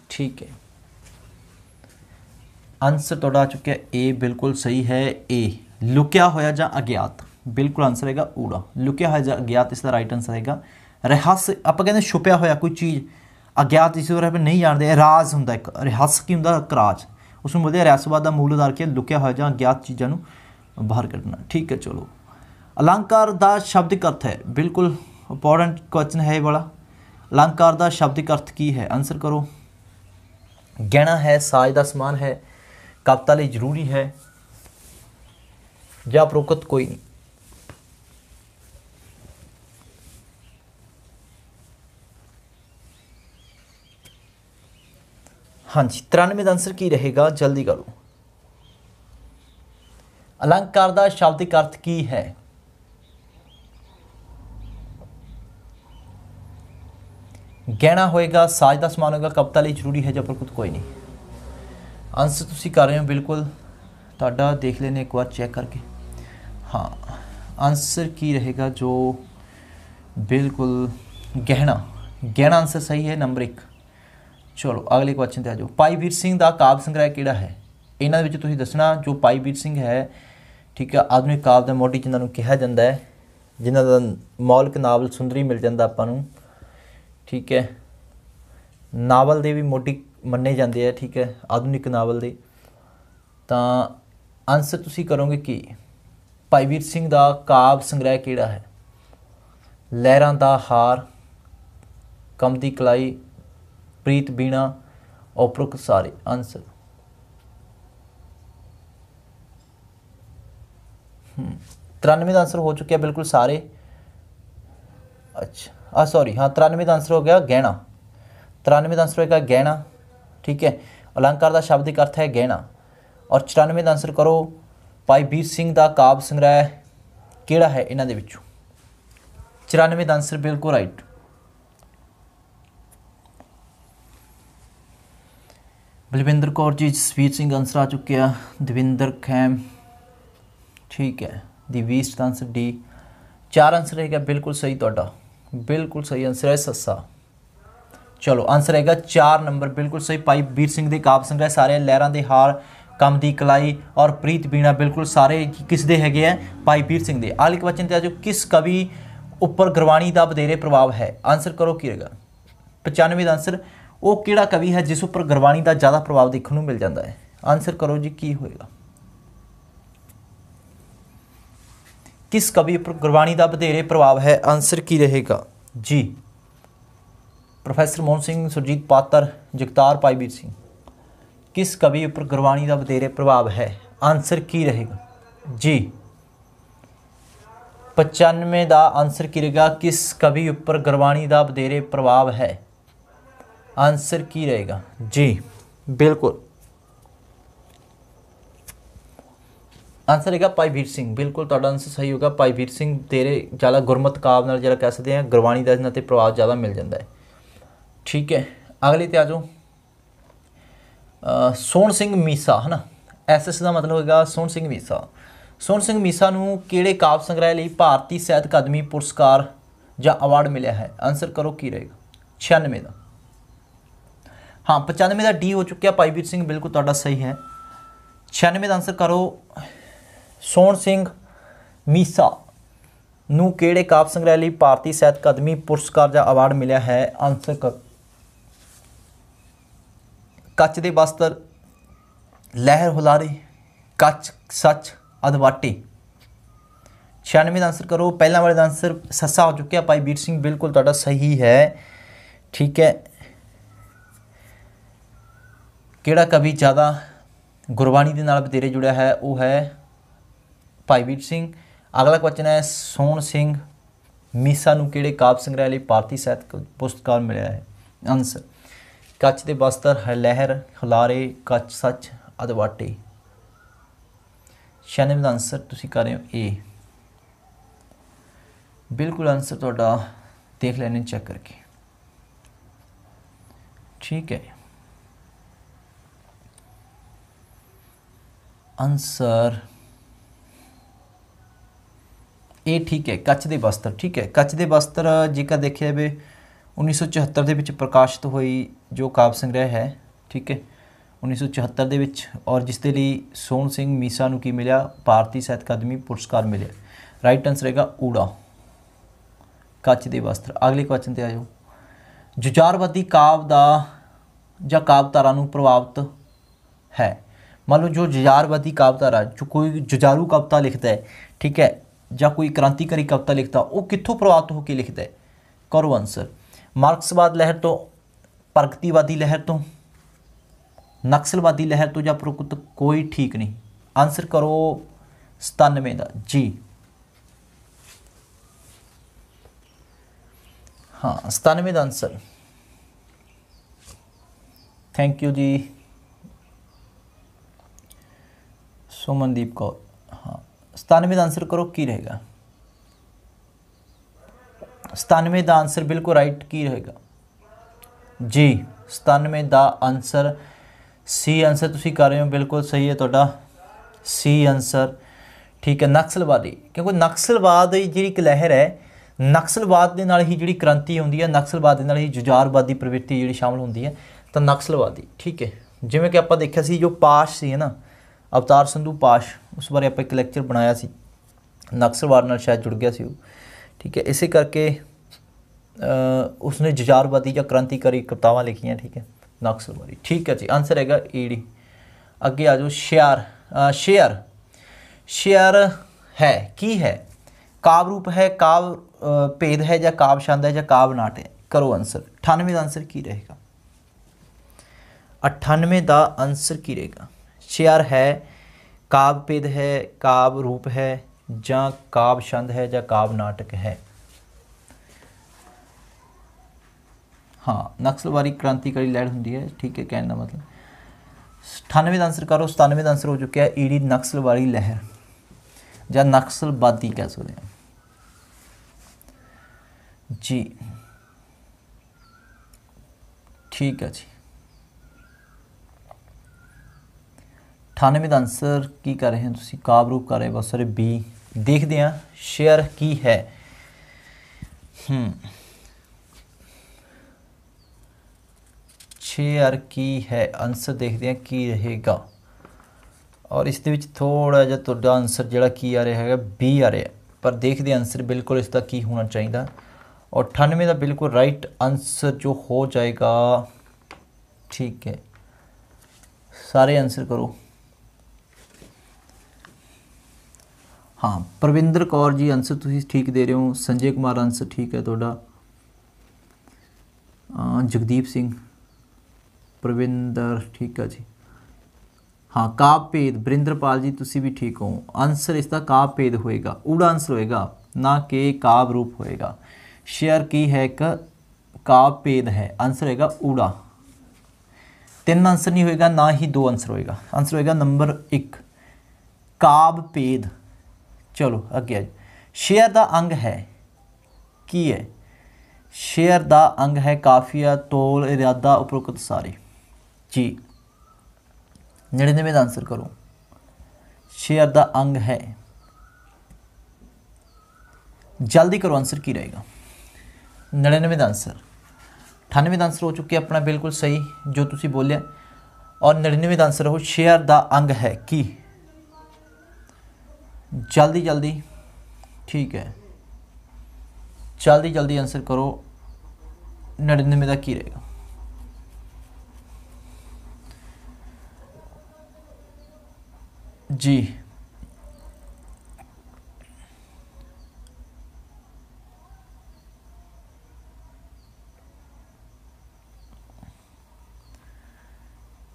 Speaker 1: ਠੀਕ ਹੈ ਆਨਸਰ ਤੁਹਾਡਾ ਆ ਚੁੱਕਿਆ ਏ ਬਿਲਕੁਲ ਸਹੀ ਹੈ ਏ ਲੁਕਿਆ ਹੋਇਆ ਜਾਂ ਅਗਿਆਤ ਬਿਲਕੁਲ ਆਨਸਰ ਹੈਗਾ ਊੜਾ ਲੁਕਿਆ ਹੋਇਆ ਜਾਂ ਅਗਿਆਤ ਇਸ ਦਾ ਰਾਈਟ ਆਨਸਰ ਹੈਗਾ ਰਹੱਸ ਆਪਾਂ ਕਹਿੰਦੇ ਛੁਪਿਆ ਹੋਇਆ ਕੋਈ ਚੀਜ਼ ਅਗਿਆਤ ਇਸ ਬਾਰੇ ਨਹੀਂ ਜਾਣਦੇ ਰਾਜ਼ ਹੁੰਦਾ ਇੱਕ ਰਹੱਸ ਕੀ ਹੁੰਦਾ ਕਰਾਜ ਉਸ ਨੂੰ ਬੋਲਦੇ ਰਹੱਸਵਾਦ ਦਾ ਮੂਲ ਉਧਾਰ ਕੇ ਲੁਕਿਆ ਹੋਇਆ ਜਾਂ ਅਗਿਆਤ ਚੀਜ਼ਾਂ ਨੂੰ ਬਾਹਰ ਕੱਢਣਾ ਠੀਕ ਹੈ ਚਲੋ ਅਲੰਕਾਰ ਦਾ ਸ਼ਬਦਿਕ ਅਰਥ ਹੈ ਬਿਲਕੁਲ ਇੰਪੋਰਟੈਂਟ ਕੁਐਸਚਨ ਹੈ ਇਹ ਵਾਲਾ ਅਲੰਕਾਰ ਦਾ ਸ਼ਬਦਿਕ ਅਰਥ ਕੀ ਹੈ ਆਨਸਰ ਕਰੋ ਗਹਿਣਾ ਹੈ ਸਾਜ ਦਾ ਸਮਾਨ ਹੈ ਕਵਿਤਾ ਲਈ ਜ਼ਰੂਰੀ ਹੈ ਜਾਂ ਪ੍ਰੋਕਤ ਕੋਈ ਨਹੀਂ ਹਾਂਜੀ 93 ਦਾ ਆਨਸਰ ਕੀ ਰਹੇਗਾ ਜਲਦੀ ਕਰੋ ਅਲੰਕਾਰ ਦਾ ਸ਼ਬਦਿਕ ਅਰਥ ਕੀ ਹੈ ਗਹਿਣਾ ਹੋਏਗਾ ਸਾਜ ਦਾ ਸਮਾਨ ਹੋਏਗਾ ਕਵਿਤਾ ਲਈ ਜ਼ਰੂਰੀ ਹੈ ਜਾਂ ਪ੍ਰਕੁਤ ਕੋਈ ਨਹੀਂ ਆਨਸਰ ਤੁਸੀਂ ਕਰ ਰਹੇ ਹੋ ਬਿਲਕੁਲ ਤੁਹਾਡਾ ਦੇਖ ਲੈਨੇ ਇੱਕ ਵਾਰ ਚੈੱਕ ਕਰਕੇ ਹਾਂ ਆਨਸਰ ਕੀ ਰਹੇਗਾ ਜੋ ਬਿਲਕੁਲ ਗਹਿਣਾ ਗਹਿਣਾ ਆਨਸਰ ਸਹੀ ਹੈ ਨੰਬਰ 1 ਚਲੋ ਅਗਲੇ ਕੁਐਸਚਨ ਤੇ ਆ ਜਾਓ ਪਾਈ ਵੀਰ ਸਿੰਘ ਦਾ ਕਾਵ ਸੰਗ੍ਰਹਿ ਕਿਹੜਾ ਹੈ ਇਹਨਾਂ ਵਿੱਚ ਤੁਸੀਂ ਦੱਸਣਾ ਜੋ ਪਾਈ ਵੀਰ ਸਿੰਘ ਹੈ ਠੀਕ ਹੈ ਆਧੁਨਿਕ ਕਾਵ ਦਾ ਮੋਢੀ ਜਿਨ੍ਹਾਂ ਨੂੰ ਕਿਹਾ ਜਾਂਦਾ ਹੈ ਜਿਨ੍ਹਾਂ ਦਾ ਮੌਲਿਕ ਨਾਵਲ ਸੁੰਦਰੀ ਮਿਲ ਜਾਂਦਾ ਆਪਾਂ ਨੂੰ ਠੀਕ ਹੈ ਨਾਵਲ ਦੇ ਵੀ ਮੋਢੀ ਮੰਨੇ ਜਾਂਦੇ ਆ ਠੀਕ ਹੈ ਆਧੁਨਿਕ ਨਾਵਲ ਦੇ ਤਾਂ ਆਨਸਰ ਤੁਸੀਂ ਕਰੋਗੇ ਕੀ ਭਾਈ ਵੀਰ ਸਿੰਘ ਦਾ ਕਾਵ ਸੰਗ੍ਰਹਿ ਕਿਹੜਾ ਹੈ ਲਹਿਰਾਂ ਦਾ ਹਾਰ ਕਮ ਦੀ ਕਲਾਈ ਪ੍ਰੀਤ ਬੀਣਾ ਉਪਰੋਕ ਸਾਰੇ ਆਨਸਰ ਹਮ 93 ਦਾ ਆਨਸਰ ਹੋ ਚੁੱਕਿਆ ਬਿਲਕੁਲ ਸਾਰੇ ਅੱਛਾ ਆ ਸੌਰੀ ਹਾਂ 93 ਦਾ ਆਨਸਰ ਹੋ ਗਿਆ ਗਹਿਣਾ 93 ਦਾ ਆਨਸਰ ਹੋਏਗਾ ਗਹਿਣਾ ਠੀਕ ਹੈ ਅਲੰਕਾਰ ਦਾ ਸ਼ਬਦਿਕ ਅਰਥ ਹੈ ਗਹਿਣਾ ਔਰ 94 ਦਾ ਆਨਸਰ ਕਰੋ ਭਾਈ ਵੀਰ ਸਿੰਘ ਦਾ ਕਾਵਿ ਸੰਗ੍ਰਹਿ ਕਿਹੜਾ ਹੈ ਇਹਨਾਂ ਦੇ ਵਿੱਚੋਂ 94 ਦਾ ਆਨਸਰ ਬਿਲਕੁਲ ਰਾਈਟ ਬਲਵਿੰਦਰ ਕੌਰ ਜੀ ਸਵੀਤ ਸਿੰਘ ਆਨਸਰ ਆ ਚੁੱਕਿਆ ਦਵਿੰਦਰ ਖੈਮ ਠੀਕ ਹੈ ਦੀ 20 ਦਾ ਆਨਸਰ ਡੀ ਚਾਰ ਆਨਸਰ ਹੈਗਾ ਬਿਲਕੁਲ ਸਹੀ ਤੁਹਾਡਾ ਬਿਲਕੁਲ ਸਹੀ ਆਨਸਰ ਹੈ ਸੱਸਾ ਚਲੋ ਆਨਸਰ ਹੈਗਾ 4 ਨੰਬਰ ਬਿਲਕੁਲ ਸਹੀ ਭਾਈ ਵੀਰ ਸਿੰਘ ਦੇ ਕਾਵ ਸੰਗ੍ਰਹਿ ਸਾਰੇ ਲਹਿਰਾਂ ਦੇ ਹਾਰ ਕੰਮ ਦੀ ਕਲਾਈ ਔਰ ਪ੍ਰੀਤ ਬੀਣਾ ਬਿਲਕੁਲ ਸਾਰੇ ਕਿਸ ਦੇ ਹੈਗੇ ਆ ਭਾਈ ਵੀਰ ਸਿੰਘ ਦੇ ਆਲਿਕ ਵਚਨ ਤੇ ਆਜੋ ਕਿਸ ਕਵੀ ਉੱਪਰ ਗੁਰਬਾਣੀ ਦਾ ਬਦੇਰੇ ਪ੍ਰਭਾਵ ਹੈ ਆਨਸਰ ਕਰੋ ਕੀ ਰਹੇਗਾ 95 ਦਾ ਆਨਸਰ ਉਹ ਕਿਹੜਾ ਕਵੀ ਹੈ ਜਿਸ ਉੱਪਰ ਗੁਰਬਾਣੀ ਦਾ ਜ਼ਿਆਦਾ ਪ੍ਰਭਾਵ ਦੇਖਣ ਨੂੰ ਮਿਲ ਜਾਂਦਾ ਹੈ ਆਨਸਰ ਕਰੋ ਜੀ ਕੀ ਹੋਏਗਾ ਕਿਸ ਕਵੀ ਉੱਪਰ ਗੁਰਬਾਣੀ ਦਾ ਬਦੇਰੇ ਪ੍ਰਭਾਵ ਹੈ ਆਨਸਰ ਕੀ ਰਹੇਗਾ ਜੀ ਪ੍ਰੋਫੈਸਰ ਮੋਹਨ ਸਿੰਘ ਸੁਰਜੀਤ ਪਾਤਰ ਜਗਤਾਰ ਵੀਰ ਸਿੰਘ ਕਿਸ ਕਵੀ ਉੱਪਰ ਗੁਰਬਾਣੀ ਦਾ ਬਤੇਰੇ ਪ੍ਰਭਾਵ ਹੈ ਆਨਸਰ ਕੀ ਰਹੇਗਾ ਜੀ 95 ਦਾ ਆਨਸਰ ਕੀ ਰਹੇਗਾ ਕਿਸ ਕਵੀ ਉੱਪਰ ਗੁਰਬਾਣੀ ਦਾ ਬਤੇਰੇ ਪ੍ਰਭਾਵ ਹੈ ਆਨਸਰ ਕੀ ਰਹੇਗਾ ਜੀ ਬਿਲਕੁਲ ਆਨਸਰ ਹੈਗਾ ਪਾਈ ਵੀਰ ਸਿੰਘ ਬਿਲਕੁਲ ਤੁਹਾਡਾ ਆਨਸਰ ਸਹੀ ਹੋਗਾ ਪਾਈ ਵੀਰ ਸਿੰਘ ਤੇਰੇ ਜਿਆਦਾ ਗੁਰਮਤ ਕਾਵ ਨਾਲ ਜਿਹੜਾ ਕਹਿ ਸਕਦੇ ਆ ਗੁਰਬਾਣੀ ਦਾ ਇਹਨਾਂ ਤੇ ਪ੍ਰਭਾਵ ਜਿਆਦਾ ਮਿਲ ਜਾਂਦਾ ਹੈ ਠੀਕ ਹੈ ਅਗਲੇ ਤੇ ਆ ਜਾਓ ਸੋਹਣ ਸਿੰਘ ਮੀਸਾ ਹਨਾ ਐਸਐਸ ਦਾ ਮਤਲਬ ਹੋਏਗਾ ਸੋਹਣ ਸਿੰਘ ਮੀਸਾ ਸੋਹਣ ਸਿੰਘ ਮੀਸਾ ਨੂੰ ਕਿਹੜੇ ਕਾਵ ਸੰਗ੍ਰਹਿ ਲਈ ਭਾਰਤੀ ਸਾਹਿਤ ਅਕਾਦਮੀ ਪੁਰਸਕਾਰ ਜਾਂ ਅਵਾਰਡ ਮਿਲਿਆ ਹੈ ਆਨਸਰ ਕਰੋ ਕੀ ਰਹੇਗਾ 96 ਦਾ ਹਾਂ 95 ਦਾ ਡੀ ਹੋ ਚੁੱਕਿਆ ਭਾਈ ਵੀਰ ਸਿੰਘ ਬਿਲਕੁਲ ਤੁਹਾਡਾ ਸਹੀ ਹੈ 96 ਦਾ ਆਨਸਰ ਕਰੋ ਸੋਹਣ ਸਿੰਘ ਮੀਸਾ ਨੂੰ ਕਿਹੜੇ ਕਾਵ ਸੰਗ੍ਰਹਿ ਲਈ ਭਾਰਤੀ ਸਾਹਿਤ ਅਕਾਦਮੀ ਪੁਰਸਕਾਰ ਜਾਂ ਅਵਾਰਡ ਮਿਲਿਆ ਹੈ ਆਨਸਰ ਕਰੋ ਕੱਚ ਦੇ ਬਸਤਰ ਲਹਿਰ ਹੁਲਾਰੇ ਕੱਚ ਸੱਚ ਅਦਵਾਟੀ 96 ਦਾ ਆਨਸਰ ਕਰੋ ਪਹਿਲਾਂ ਵਾਲੇ ਦਾ ਆਨਸਰ ਸੱਸਾ ਹੋ ਚੁੱਕਿਆ ਭਾਈ ਵੀਰ ਸਿੰਘ ਬਿਲਕੁਲ ਤੁਹਾਡਾ ਸਹੀ ਹੈ ਠੀਕ ਹੈ ਕਿਹੜਾ ਕਵੀ ਜ਼ਿਆਦਾ ਗੁਰਬਾਣੀ ਦੇ ਨਾਲ ਬਤੇਰੇ ਜੁੜਿਆ ਹੈ ਉਹ ਹੈ ਭਾਈ ਵੀਰ ਸਿੰਘ ਅਗਲਾ ਕੁਐਸਚਨ ਹੈ ਸੋਨ ਸਿੰਘ ਮੀਸਾ ਨੂੰ ਕਿਹੜੇ ਕਾਵ ਸੰਗ੍ਰਹਿ ਲਈ ਭਾਰਤੀ ਸਾਹਿਤ ਪੁਰਸਕਾਰ ਮਿਲਿਆ ਹੈ ਆਨਸਰ ਕੱਚ ਦੇ ਬਸਤਰ ਲਹਿਰ ਖਲਾਰੇ ਕੱਚ ਸੱਚ ਅਦਵਾਟੇ 96 ਦਾ ਆਨਸਰ ਤੁਸੀਂ ਕਰ ਰਹੇ ਹੋ ਏ ਬਿਲਕੁਲ ਆਨਸਰ ਤੁਹਾਡਾ ਦੇਖ ਲੈਣੇ ਚੈੱਕ ਕਰਕੇ ਠੀਕ ਹੈ ਆਨਸਰ ਏ ਠੀਕ ਹੈ ਕੱਚ ਦੇ ਬਸਤਰ ਠੀਕ ਹੈ ਕੱਚ ਦੇ ਬਸਤਰ ਜੇਕਰ ਦੇਖਿਆ ਜਾਵੇ 1974 ਦੇ ਵਿੱਚ ਪ੍ਰਕਾਸ਼ਿਤ ਹੋਈ ਜੋ ਕਾਵ ਸੰਗ੍ਰਹਿ ਹੈ ਠੀਕ ਹੈ 1974 ਦੇ ਵਿੱਚ ਔਰ ਜਿਸ ਦੇ ਲਈ ਸੋਹਣ ਸਿੰਘ ਮੀਸਾ ਨੂੰ ਕੀ ਮਿਲਿਆ ਭਾਰਤੀ ਸਾਹਿਤ ਅਕਾਦਮੀ ਪੁਰਸਕਾਰ ਮਿਲਿਆ ਰਾਈਟ ਆਨਸਰ ਹੈਗਾ ਊੜਾ ਕੱਚ ਦੇ ਵਸਤਰ ਅਗਲੇ ਕੁਐਸਚਨ ਤੇ ਆਜੋ ਜੁਝਾਰਵਾਦੀ ਕਾਵ ਦਾ ਜਾਂ ਕਾਵਤਾਰਾ ਨੂੰ ਪ੍ਰਭਾਵਿਤ ਹੈ ਮੰਨ ਲਓ ਜੋ ਜੁਝਾਰਵਾਦੀ ਕਾਵਤਾਰਾ ਜੋ ਕੋਈ ਜੁਜਾਰੂ ਕਵਤਾ ਲਿਖਦਾ ਹੈ ਠੀਕ ਹੈ ਜਾਂ ਕੋਈ ਕ੍ਰਾਂਤੀਕਾਰੀ ਕਵਤਾ ਲਿਖਦਾ ਉਹ ਕਿੱਥੋਂ ਪ੍ਰਭਾਵਿਤ ਹੋ ਕੇ ਲਿਖਦਾ ਹੈ ਕਰੋ ਆਨਸਰ ਮਾਰਕਸਵਾਦ ਲਹਿਰ ਤੋਂ ਪ੍ਰਗਤੀਵਾਦੀ ਲਹਿਰ ਤੋਂ ਨਕਸਲਵਾਦੀ ਲਹਿਰ ਤੋਂ ਜਾਂ ਪ੍ਰਕੁਤ ਕੋਈ ਠੀਕ ਨਹੀਂ ਆਨਸਰ ਕਰੋ 97 ਦਾ ਜੀ ਹਾਂ 97 ਦਾ ਆਨਸਰ ਥੈਂਕ ਯੂ ਜੀ ਸੁਮਨਦੀਪ ਕੋ ਹਾਂ 97 ਦਾ ਆਨਸਰ ਕਰੋ ਕੀ ਰਹੇਗਾ 97 ਦਾ ਆਨਸਰ ਬਿਲਕੁਲ ਰਾਈਟ ਕੀ ਰਹੇਗਾ ਜੀ 97 ਦਾ ਆਨਸਰ ਸੀ ਆਨਸਰ ਤੁਸੀਂ ਕਰ ਰਹੇ ਹੋ ਬਿਲਕੁਲ ਸਹੀ ਹੈ ਤੁਹਾਡਾ ਸੀ ਆਨਸਰ ਠੀਕ ਹੈ ਨਕਸਲਵਾਦੀ ਕਿਉਂਕਿ ਨਕਸਲਵਾਦ ਦੀ ਜਿਹੜੀ ਇੱਕ ਲਹਿਰ ਹੈ ਨਕਸਲਵਾਦ ਦੇ ਨਾਲ ਹੀ ਜਿਹੜੀ ਕ੍ਰਾਂਤੀ ਹੁੰਦੀ ਹੈ ਨਕਸਲਵਾਦ ਦੇ ਨਾਲ ਹੀ ਜੁਜਾਰਵਾਦੀ ਪ੍ਰਵਿਰਤੀ ਜਿਹੜੀ ਸ਼ਾਮਲ ਹੁੰਦੀ ਹੈ ਤਾਂ ਨਕਸਲਵਾਦੀ ਠੀਕ ਹੈ ਜਿਵੇਂ ਕਿ ਆਪਾਂ ਦੇਖਿਆ ਸੀ ਜੋ ਪਾਸ਼ ਸੀ ਹੈ ਨਾ ਅਵਤਾਰ ਸੰਧੂ ਪਾਸ਼ ਉਸ ਬਾਰੇ ਆਪਾਂ ਇੱਕ ਲੈਕਚਰ ਬਣਾਇਆ ਸੀ ਨਕਸਲਵਾਦ ਨਾਲ ਸ਼ਾਇਦ ਜੁੜ ਗਿਆ ਸੀ ਉਹ ठीक है इसे करके आ, उसने जुजारवादी या क्रांतिकारी कवितावान लिखी हैं ठीक है नक्सलवादी ठीक है जी आंसर हैगा ई डी अगे आ जाओ शेयर शेयर शेयर है की है काव रूप है काव भेद है या काव छंद है या काव नाट है करो आंसर अठानवे का आंसर की रहेगा अठानवे का आंसर की रहेगा शेयर है काव भेद है काव रूप है ਜਾਂ ਕਾਵ ਛੰਦ ਹੈ ਜਾਂ ਕਾਵ ਨਾਟਕ ਹੈ ਹਾਂ ਨਕਸਲਵਾਰੀ ਕ੍ਰਾਂਤੀਕਾਰੀ ਲਹਿਰ ਹੁੰਦੀ ਹੈ ਠੀਕ ਹੈ ਕਹਿਣ ਦਾ ਮਤਲਬ 98 ਦਾ ਆਨਸਰ ਕਰੋ 97 ਦਾ ਆਨਸਰ ਹੋ ਚੁੱਕਿਆ ਹੈ ਈੜੀ ਨਕਸਲਵਾਰੀ ਲਹਿਰ ਜਾਂ ਨਕਸਲਵਾਦੀ ਕਹਿ ਸਕਦੇ ਹਾਂ ਜੀ ਠੀਕ ਹੈ ਜੀ 98 ਦਾ ਆਨਸਰ ਕੀ ਕਰ ਰਹੇ ਹੋ ਤੁਸੀਂ ਕਾਬਰੂਪ ਕਰ ਰਹੇ ਹੋ ਸਾਰੇ ਬੀ ਦੇਖਦੇ ਹਾਂ ਸ਼ੇਅਰ ਕੀ ਹੈ ਹੂੰ ਸ਼ੇਅਰ ਕੀ ਹੈ ਆਨਸਰ ਦੇਖਦੇ ਹਾਂ ਕੀ ਰਹੇਗਾ ਔਰ ਇਸ ਦੇ ਵਿੱਚ ਥੋੜਾ ਜਿਹਾ ਤੁਹਾਡਾ ਅਨਸਰ ਜਿਹੜਾ ਕੀ ਆ ਰਿਹਾ ਹੈਗਾ ਬੀ ਆ ਰਿਹਾ ਪਰ ਦੇਖਦੇ ਅਨਸਰ ਬਿਲਕੁਲ ਇਸ ਦਾ ਕੀ ਹੋਣਾ ਚਾਹੀਦਾ ਔਰ 98 ਦਾ ਬਿਲਕੁਲ ਰਾਈਟ ਅਨਸਰ ਜੋ ਹੋ ਜਾਏਗਾ ਠੀਕ ਹੈ ਸਾਰੇ ਅਨਸਰ ਕਰੋ ਹਾਂ ਪ੍ਰਵਿੰਦਰ ਕੌਰ ਜੀ ਆਨਸਰ ਤੁਸੀਂ ਠੀਕ ਦੇ ਰਹੇ ਹੋ ਸੰਜੇ ਕੁਮਾਰ ਅਨਸਰ ਠੀਕ ਹੈ ਤੁਹਾਡਾ ਜਗਦੀਪ ਸਿੰਘ ਪ੍ਰਵਿੰਦਰ ਠੀਕ ਹੈ ਜੀ ਹਾਂ ਕਾਪੇਦ ਬ੍ਰਿੰਦਰਪਾਲ ਜੀ ਤੁਸੀਂ ਵੀ ਠੀਕ ਹੋ ਅਨਸਰ ਇਸ ਦਾ ਕਾਪੇਦ ਹੋਏਗਾ ਊੜਾ ਅਨਸਰ ਹੋਏਗਾ ਨਾ ਕਿ ਕਾਬ ਰੂਪ ਹੋਏਗਾ ਸ਼ੇਅਰ ਕੀ ਹੈ ਇੱਕ ਕਾਪੇਦ ਹੈ ਅਨਸਰ ਹੈਗਾ ਊੜਾ ਤਿੰਨ ਅਨਸਰ ਨਹੀਂ ਹੋਏਗਾ ਨਾ ਹੀ ਦੋ ਅਨਸਰ ਹੋਏਗਾ ਅਨਸਰ ਹੋਏਗਾ ਨੰਬਰ 1 ਕਾਬ ਪੇਦ ਚਲੋ ਅੱਗੇ ਆ ਸ਼ੇਅਰ ਦਾ ਅੰਗ ਹੈ ਕੀ ਹੈ ਸ਼ੇਅਰ ਦਾ ਅੰਗ ਹੈ ਕਾਫੀਆ ਤੋਲ ਇਰਾਦਾ ਉਪਰੋਕਤ ਸਾਰੇ ਜੀ 99 ਦਾ ਆਨਸਰ ਕਰੋ ਸ਼ੇਅਰ ਦਾ ਅੰਗ ਹੈ ਜਲਦੀ ਕਰੋ ਆਨਸਰ ਕੀ ਰਹੇਗਾ 99 ਦਾ ਆਨਸਰ 98 ਦਾ ਆਨਸਰ ਹੋ ਚੁੱਕਿਆ ਆਪਣਾ ਬਿਲਕੁਲ ਸਹੀ ਜੋ ਤੁਸੀਂ ਬੋਲਿਆ ਔਰ 99 ਦਾ ਆਨਸਰ ਹੋ ਸ਼ੇਅਰ ਦਾ ਅੰਗ ਹੈ ਕੀ जल्दी जल्दी ठीक है जल्दी जल्दी आंसर करो नड़िनवे तक ही रहेगा जी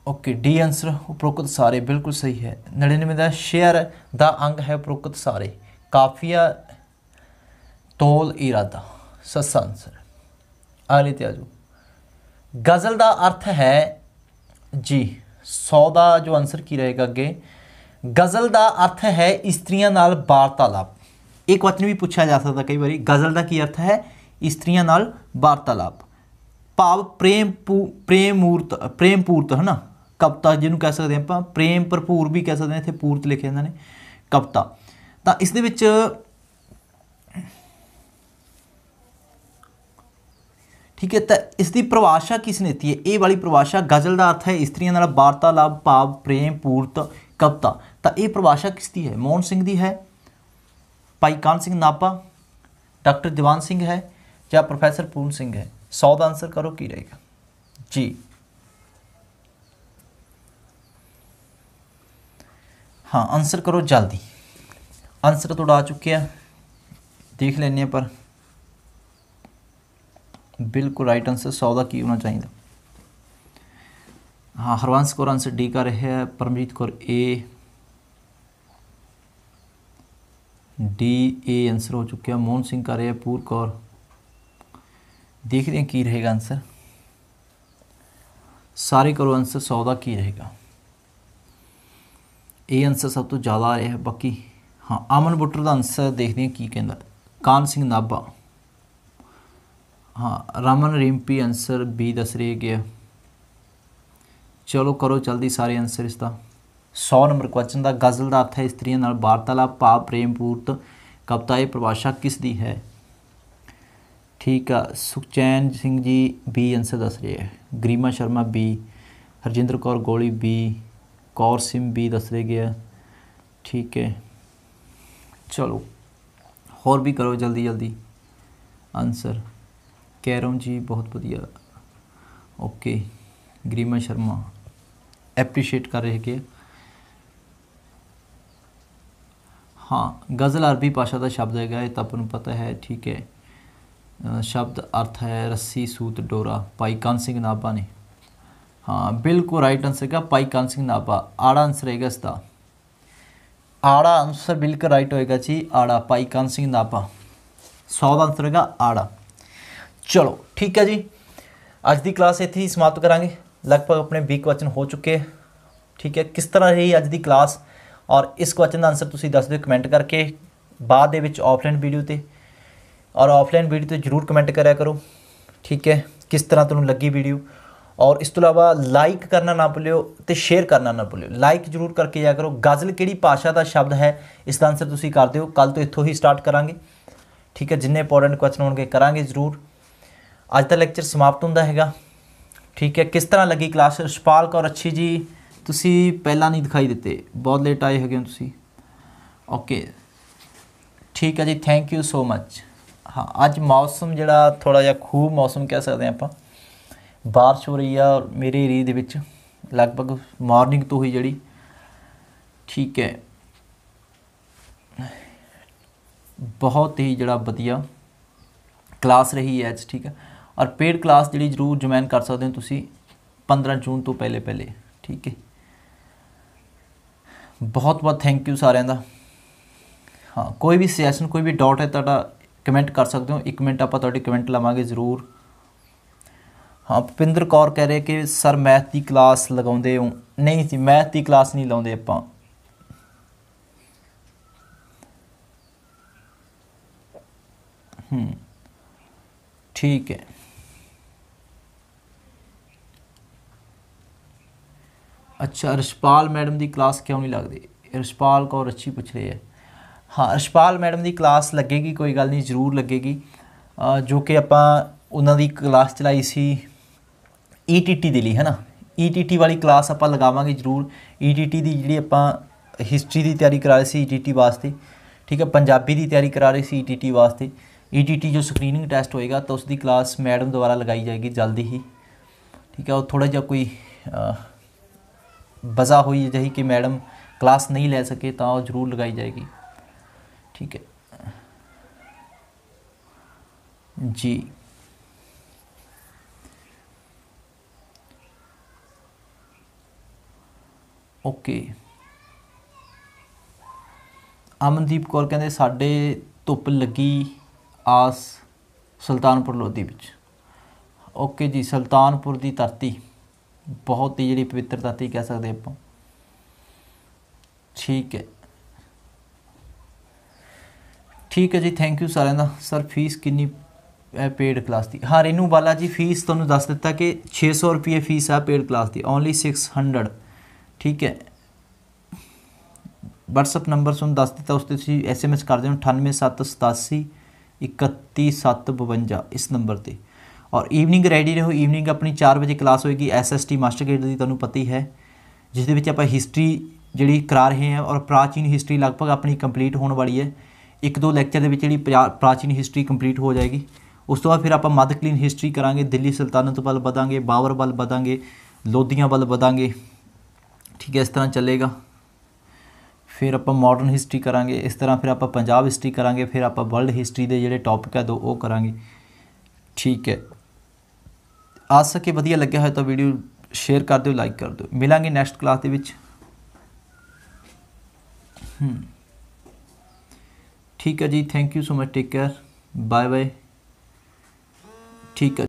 Speaker 1: ਓਕੇ ਡੀ ਆਨਸਰ ਉਪਰੋਕਤ ਸਾਰੇ ਬਿਲਕੁਲ ਸਹੀ ਹੈ 99 ਦਾ ਸ਼ੇਅਰ ਦਾ ਅੰਗ ਹੈ ਉਪਰੋਕਤ ਸਾਰੇ ਕਾਫੀਆ ਤੋਲ ਇਰਾਦਾ ਸਸ ਆਨਸਰ ਆਲੀ ਤੇ ਆਜੋ ਗਜ਼ਲ ਦਾ ਅਰਥ ਹੈ ਜੀ 100 ਦਾ ਜੋ ਆਨਸਰ ਕੀ ਰਹੇਗਾ ਅੱਗੇ ਗਜ਼ਲ ਦਾ ਅਰਥ ਹੈ ਇਸਤਰੀਆਂ ਨਾਲ ਵਾਰਤਾਲਾਪ ਇੱਕ ਵਚਨ ਵੀ ਪੁੱਛਿਆ ਜਾ ਸਕਦਾ ਕਈ ਵਾਰੀ ਗਜ਼ਲ ਦਾ ਕੀ ਅਰਥ ਹੈ ਇਸਤਰੀਆਂ ਨਾਲ ਵਾਰਤਾਲਾਪ ਭਾਵ ਪ੍ਰੇਮ ਪ੍ਰੇਮ ਮੂਰਤ ਪ੍ਰੇਮ ਪੂਰਤ ਹੈ ਨਾ ਕਵਤਾ ਜਿਹਨੂੰ ਕਹਿ ਸਕਦੇ ਆਪਾਂ ਪ੍ਰੇਮ ਭਰਪੂਰ ਵੀ ਕਹਿ ਸਕਦੇ ਆ ਇੱਥੇ ਪੂਰਤ ਲਿਖਿਆ ਇਹਨਾਂ ਨੇ ਕਵਤਾ ਤਾਂ ਇਸ ਦੇ ਵਿੱਚ ਠੀਕ ਹੈ ਤਾਂ ਇਸ ਦੀ ਪ੍ਰਵਾਸ਼ਾ ਕਿਸ ਨੇ ਦਿੱਤੀ ਹੈ ਇਹ ਵਾਲੀ ਪ੍ਰਵਾਸ਼ਾ ਗਜ਼ਲ ਦਾ ਅਰਥ ਹੈ ਇਸਤਰੀਆਂ ਨਾਲ ਵਾਰਤਾਲਾਪ ਭਾਵ ਪ੍ਰੇਮ ਪੂਰਤ ਕਵਤਾ ਤਾਂ ਇਹ ਪ੍ਰਵਾਸ਼ਾ ਕਿਸ ਦੀ ਹੈ ਮੋਹਨ ਸਿੰਘ ਦੀ ਹੈ ਭਾਈ ਕਾਨ ਸਿੰਘ ਨਾਪਾ ਡਾਕਟਰ ਦੀਵਾਨ ਸਿੰਘ ਹੈ ਜਾਂ ਪ੍ਰੋਫੈਸਰ ਪੂਰਨ ਸਿੰਘ ਹੈ ਸੌ ਦਾ ਆਨਸਰ ਕਰੋ ਕੀ ਰਹੇਗਾ ਜੀ हाँ आंसर करो जल्दी आंसर थोड़ा आ चुके हैं देख लें पर बिल्कुल राइट आंसर सौदा की होना चाहिए हाँ हरवंश कौर आंसर डी का रहे है Paramjit Kaur A D A answer हो चुके हैं मोहन सिंह का रहे पूर कौर देख रहे हैं की रहेगा आंसर सारे करो आंसर सौदा की रहेगा ਇਹ ਆਨਸਰ ਸਭ ਤੋਂ ਜ਼ਿਆਦਾ ਆ ਰਿਹਾ ਬਾਕੀ ਹਾਂ ਆਮਨ ਬੁੱਟਰ ਦਾ ਆਨਸਰ ਦੇਖਦੇ ਹਾਂ ਕੀ ਕਹਿੰਦਾ ਕਾਨ ਸਿੰਘ ਨਾਭਾ ਹਾਂ ਰਮਨ ਰਿੰਪੀ ਆਨਸਰ ਬੀ ਦੱਸ ਰਹੀ ਗਿਆ ਚਲੋ ਕਰੋ ਜਲਦੀ ਸਾਰੇ ਆਨਸਰ ਇਸ ਦਾ 100 ਨੰਬਰ ਕੁਐਸਚਨ ਦਾ ਗਜ਼ਲ ਦਾ ਅਰਥ ਹੈ ਇਸਤਰੀਆਂ ਨਾਲ ਵਾਰਤਾਲਾਪ ਭਾਵ ਪ੍ਰੇਮਪੂਰਤ ਕਵਿਤਾ ਇਹ ਪਰਿਭਾਸ਼ਾ ਕਿਸ ਦੀ ਹੈ ਠੀਕ ਆ ਸੁਖਚੈਨ ਸਿੰਘ ਜੀ ਬੀ ਆਨਸਰ ਦੱਸ ਰਹੀ ਹੈ ਗਰੀਮਾ ਸ਼ਰਮਾ ਬੀ ਹਰਜਿੰਦਰ ਕੌਰ ਗੋਲੀ ਬੀ ਕੋਰ ਸਿਮ ਵੀ ਦੱਸਿਆ ਗਿਆ ਠੀਕ ਹੈ ਚਲੋ ਹੋਰ ਵੀ ਕਰੋ ਜਲਦੀ ਜਲਦੀ ਆਨਸਰ ਕਹਿ ਰਹਾ ਜੀ ਬਹੁਤ ਵਧੀਆ ਓਕੇ ਗਰੀਮਾ ਸ਼ਰਮਾ ਐਪਰੀਸ਼ੀਏਟ ਕਰ ਰਹੇ ਕੇ ਹਾਂ ਗਜ਼ਲ ਅਰਬੀ ਭਾਸ਼ਾ ਦਾ ਸ਼ਬਦ ਹੈਗਾ ਇਹ ਤਾਂ ਆਪਾਂ ਨੂੰ ਪਤਾ ਹੈ ਠੀਕ ਹੈ ਸ਼ਬਦ ਅਰਥ ਹੈ ਰੱਸੀ ਸੂਤ ਡੋਰਾ ਭਾਈ ਕਾਂ ਸਿੰਘ ਨਾਭਾ ਨੇ हाँ बिल्कुल राइट आंसर का पाइकान सिंह नाभा आड़ा आंसर रहेगा इसका आड़ा आंसर बिल्कुल राइट होएगा जी आड़ा पाइकान सिंह नाभा ਸੌ ਦਾ ਆਨਸਰ ਹੈਗਾ ਆੜਾ ਚਲੋ ਠੀਕ ਹੈ ਜੀ ਅੱਜ ਦੀ ਕਲਾਸ ਇੱਥੇ ਹੀ ਸਮਾਪਤ ਕਰਾਂਗੇ ਲਗਭਗ ਆਪਣੇ 20 ਕੁਐਸਚਨ ਹੋ ਚੁੱਕੇ ਠੀਕ ਹੈ ਕਿਸ ਤਰ੍ਹਾਂ ਰਹੀ ਅੱਜ ਦੀ ਕਲਾਸ ਔਰ ਇਸ ਕੁਐਸਚਨ ਦਾ ਆਨਸਰ ਤੁਸੀਂ ਦੱਸ ਦਿਓ ਕਮੈਂਟ ਕਰਕੇ ਬਾਅਦ ਦੇ ਵਿੱਚ ਆਫਲਾਈਨ ਵੀਡੀਓ ਤੇ ਔਰ ਆਫਲਾਈਨ ਵੀਡੀਓ ਤੇ ਜਰੂਰ ਕਮੈਂਟ ਕਰਿਆ ਕਰੋ ਠੀਕ ਹੈ ਕਿਸ ਤਰ੍ਹਾਂ ਤੁਹਾਨੂੰ ਲੱਗੀ ਵੀਡੀਓ ਔਰ ਇਸ ਤੋਂ ਇਲਾਵਾ ਲਾਈਕ ਕਰਨਾ ਨਾ ਭੁੱਲਿਓ ਤੇ ਸ਼ੇਅਰ ਕਰਨਾ ਨਾ ਭੁੱਲਿਓ ਲਾਈਕ ਜਰੂਰ ਕਰਕੇ ਜਾ ਕਰੋ ਗਜ਼ਲ ਕਿਹੜੀ ਪਾਸ਼ਾ ਦਾ ਸ਼ਬਦ ਹੈ ਇਸ ਦਾ ਆਨਸਰ ਤੁਸੀਂ ਕਰ ਦਿਓ ਕੱਲ ਤੋਂ ਇੱਥੋਂ ਹੀ ਸਟਾਰਟ ਕਰਾਂਗੇ ਠੀਕ ਹੈ ਜਿੰਨੇ ਇੰਪੋਰਟੈਂਟ ਕੁਐਸਚਨ ਹੋਣਗੇ ਕਰਾਂਗੇ ਜਰੂਰ ਅੱਜ ਦਾ ਲੈਕਚਰ ਸਮਾਪਤ ਹੁੰਦਾ ਹੈਗਾ ਠੀਕ ਹੈ ਕਿਸ ਤਰ੍ਹਾਂ ਲੱਗੀ ਕਲਾਸ ਸ਼ਪਾਲਕ ਔਰ ਅੱਛੀ ਜੀ ਤੁਸੀਂ ਪਹਿਲਾਂ ਨਹੀਂ ਦਿਖਾਈ ਦਿੱਤੇ ਬਹੁਤ ਲੇਟ ਆਏ ਹੋਗੇ ਤੁਸੀਂ ਓਕੇ ਠੀਕ ਹੈ ਜੀ ਥੈਂਕ ਯੂ ਸੋ ਮੱਚ ਹਾਂ ਅੱਜ ਮੌਸਮ ਜਿਹੜਾ ਥੋੜਾ ਜਿਹਾ ਖੂਬ ਮੌਸਮ ਕਹਿ ਸਕਦੇ ਆਪਾਂ ਬਾਰਿਸ਼ ਹੋ ਰਹੀ ਆ ਮੇਰੇ ਏਰੀਆ ਦੇ ਵਿੱਚ ਲਗਭਗ ਮਾਰਨਿੰਗ ਤੋਂ ਹੀ ਜਿਹੜੀ ਠੀਕ ਹੈ ਬਹੁਤ ਹੀ ਜਿਹੜਾ ਵਧੀਆ ਕਲਾਸ ਰਹੀ ਐ ਅੱਜ ਠੀਕ ਹੈ ਔਰ ਪੇਡ ਕਲਾਸ ਜਿਹੜੀ ਜ਼ਰੂਰ ਜੁਆਇਨ ਕਰ ਸਕਦੇ ਹੋ ਤੁਸੀਂ 15 ਜੂਨ ਤੋਂ ਪਹਿਲੇ ਪਹਿਲੇ ਠੀਕ ਹੈ ਬਹੁਤ ਬਹੁਤ ਥੈਂਕ ਯੂ ਸਾਰਿਆਂ ਦਾ ਹਾਂ ਕੋਈ ਵੀ ਸੈਸ਼ਨ ਕੋਈ ਵੀ ਡਾਟ ਹੈ ਤੁਹਾਡਾ ਕਮੈਂਟ ਕਰ ਸਕਦੇ ਹੋ 1 ਮਿੰਟ ਆਪਾਂ ਤੁਹਾਡੀ ਕਮੈਂਟ ਲਵਾਂਗੇ ਜ਼ਰੂਰ ਹਾਂ ਭਪਿੰਦਰ ਕੌਰ ਕਹਿ ਰਹੇ ਕਿ ਸਰ ਮੈਥ ਦੀ ਕਲਾਸ ਲਗਾਉਂਦੇ ਹੋ ਨਹੀਂ ਸੀ ਮੈਥ ਦੀ ਕਲਾਸ ਨਹੀਂ ਲਾਉਂਦੇ ਆਪਾਂ ਹੂੰ ਠੀਕ ਹੈ ਅੱਛਾ ਰਸ਼ਪਾਲ ਮੈਡਮ ਦੀ ਕਲਾਸ ਕਿਉਂ ਨਹੀਂ ਲੱਗਦੀ ਰਸ਼ਪਾਲ ਕੌਰ ਅੱਛੀ ਪੁੱਛ ਰਹੀ ਹੈ ਹਾਂ ਰਸ਼ਪਾਲ ਮੈਡਮ ਦੀ ਕਲਾਸ ਲੱਗੇਗੀ ਕੋਈ ਗੱਲ ਨਹੀਂ ਜ਼ਰੂਰ ਲੱਗੇਗੀ ਜੋ ਕਿ ਆਪਾਂ ਉਹਨਾਂ ਦੀ ਕਲਾਸ ਚਲਾਈ ਸੀ ETT ਦੇ ਲਈ ਹੈ ਨਾ ETT ਵਾਲੀ ਕਲਾਸ ਆਪਾਂ ਲਗਾਵਾਂਗੇ ਜ਼ਰੂਰ ETT ਦੀ ਜਿਹੜੀ ਆਪਾਂ ਹਿਸਟਰੀ ਦੀ ਤਿਆਰੀ ਕਰਾ ਰਹੇ ਸੀ ETT ਵਾਸਤੇ ਠੀਕ ਹੈ ਪੰਜਾਬੀ ਦੀ ਤਿਆਰੀ ਕਰਾ ਰਹੇ ਸੀ ETT ਵਾਸਤੇ ETT ਜੋ ਸਕਰੀਨਿੰਗ ਟੈਸਟ ਹੋਏਗਾ ਤਾਂ ਉਸ ਦੀ ਕਲਾਸ ਮੈਡਮ ਦੁਆਰਾ ਲਗਾਈ ਜਾਏਗੀ ਜਲਦੀ ਹੀ ਠੀਕ ਹੈ ਉਹ ਥੋੜਾ ਜਿਹਾ ਕੋਈ ਬਜ਼ਾ ਹੋਈ ਜਹੀ ਕਿ ਮੈਡਮ ਕਲਾਸ ਨਹੀਂ ਲੈ ਸਕੇ ਤਾਂ ਉਹ ਜ਼ਰੂਰ ਲਗਾਈ ਜਾਏਗੀ ਠੀਕ ਹੈ ਜੀ ਓਕੇ ਅਮਨਦੀਪ ਕੌਰ ਕਹਿੰਦੇ ਸਾਡੇ ਧੁੱਪ ਲੱਗੀ ਆਸ ਸੁਲਤਾਨਪੁਰ ਲੋਧੀ ਵਿੱਚ ਓਕੇ ਜੀ ਸੁਲਤਾਨਪੁਰ ਦੀ ਧਰਤੀ ਬਹੁਤ ਹੀ ਜਿਹੜੀ ਪਵਿੱਤਰ ਧਰਤੀ ਕਹਿ ਸਕਦੇ ਆਪਾਂ ਠੀਕ ਹੈ ਠੀਕ ਹੈ ਜੀ ਥੈਂਕ ਯੂ ਸਾਰਿਆਂ ਦਾ ਸਰ ਫੀਸ ਕਿੰਨੀ ਪੇਡ ਕਲਾਸ ਦੀ ਹਾਂ ਰੇਨੂ ਬਾਲਾ ਜੀ ਫੀਸ ਤੁਹਾਨੂੰ ਦੱਸ ਦਿੱਤਾ ਕਿ 600 ਰੁਪਏ ਫੀਸ ਆ ਪੇਡ ਕਲਾਸ ਦੀ ਓਨਲੀ 600 ਠੀਕ ਹੈ WhatsApp ਨੰਬਰ ਤੁਹਾਨੂੰ ਦੱਸ ਦਿੱਤਾ ਉਸ ਤੇ ਤੁਸੀਂ SMS ਕਰ ਦੇਣਾ 9877 31752 ਇਸ ਨੰਬਰ ਤੇ ਔਰ ਈਵਨਿੰਗ ਰੈਡੀ ਰਹੋ ਈਵਨਿੰਗ ਆਪਣੀ 4 ਵਜੇ ਕਲਾਸ ਹੋਏਗੀ ਐਸਐਸਟੀ ਮਾਸਟਰ ਗ੍ਰੇਡ ਦੀ ਤੁਹਾਨੂੰ ਪਤਾ ਹੀ ਹੈ ਜਿਸ ਦੇ ਵਿੱਚ ਆਪਾਂ ਹਿਸਟਰੀ ਜਿਹੜੀ ਕਰਾ ਰਹੇ ਹਾਂ ਔਰ ਪ੍ਰਾਚੀਨ ਹਿਸਟਰੀ ਲਗਭਗ ਆਪਣੀ ਕੰਪਲੀਟ ਹੋਣ ਵਾਲੀ ਹੈ ਇੱਕ ਦੋ ਲੈਕਚਰ ਦੇ ਵਿੱਚ ਜਿਹੜੀ ਪ੍ਰਾਚੀਨ ਹਿਸਟਰੀ ਕੰਪਲੀਟ ਹੋ ਜਾਏਗੀ ਉਸ ਤੋਂ ਬਾਅਦ ਫਿਰ ਆਪਾਂ ਮੱਧ ਕਲੀਨ ਹਿਸਟਰੀ ਕਰਾਂਗੇ ਦਿੱਲੀ ਸਲਤਨਤ ਵੱਲ ਵਧਾਂਗੇ ਬਾਬਰ ਵੱਲ ਵਧਾਂਗੇ ਲੋਧੀਆਂ ਵੱਲ ਵਧਾਂਗੇ ਠੀਕ ਹੈ ਇਸ ਤਰ੍ਹਾਂ ਚੱਲੇਗਾ ਫਿਰ ਆਪਾਂ ਮਾਡਰਨ ਹਿਸਟਰੀ ਕਰਾਂਗੇ ਇਸ ਤਰ੍ਹਾਂ ਫਿਰ ਆਪਾਂ ਪੰਜਾਬ ਹਿਸਟਰੀ ਕਰਾਂਗੇ ਫਿਰ ਆਪਾਂ ਵਰਲਡ ਹਿਸਟਰੀ ਦੇ ਜਿਹੜੇ ਟੌਪਿਕ ਆ ਦੋ ਉਹ ਕਰਾਂਗੇ ਠੀਕ ਹੈ ਆਸ ਸਕੇ ਵਧੀਆ ਲੱਗਿਆ ਹੋਇਆ ਤਾਂ ਵੀਡੀਓ ਸ਼ੇਅਰ ਕਰ ਦਿਓ ਲਾਈਕ ਕਰ ਦਿਓ ਮਿਲਾਂਗੇ ਨੈਕਸਟ ਕਲਾਸ ਦੇ ਵਿੱਚ ਹੂੰ ਠੀਕ ਹੈ ji thank you so much take care bye bye ਠੀਕ ਹੈ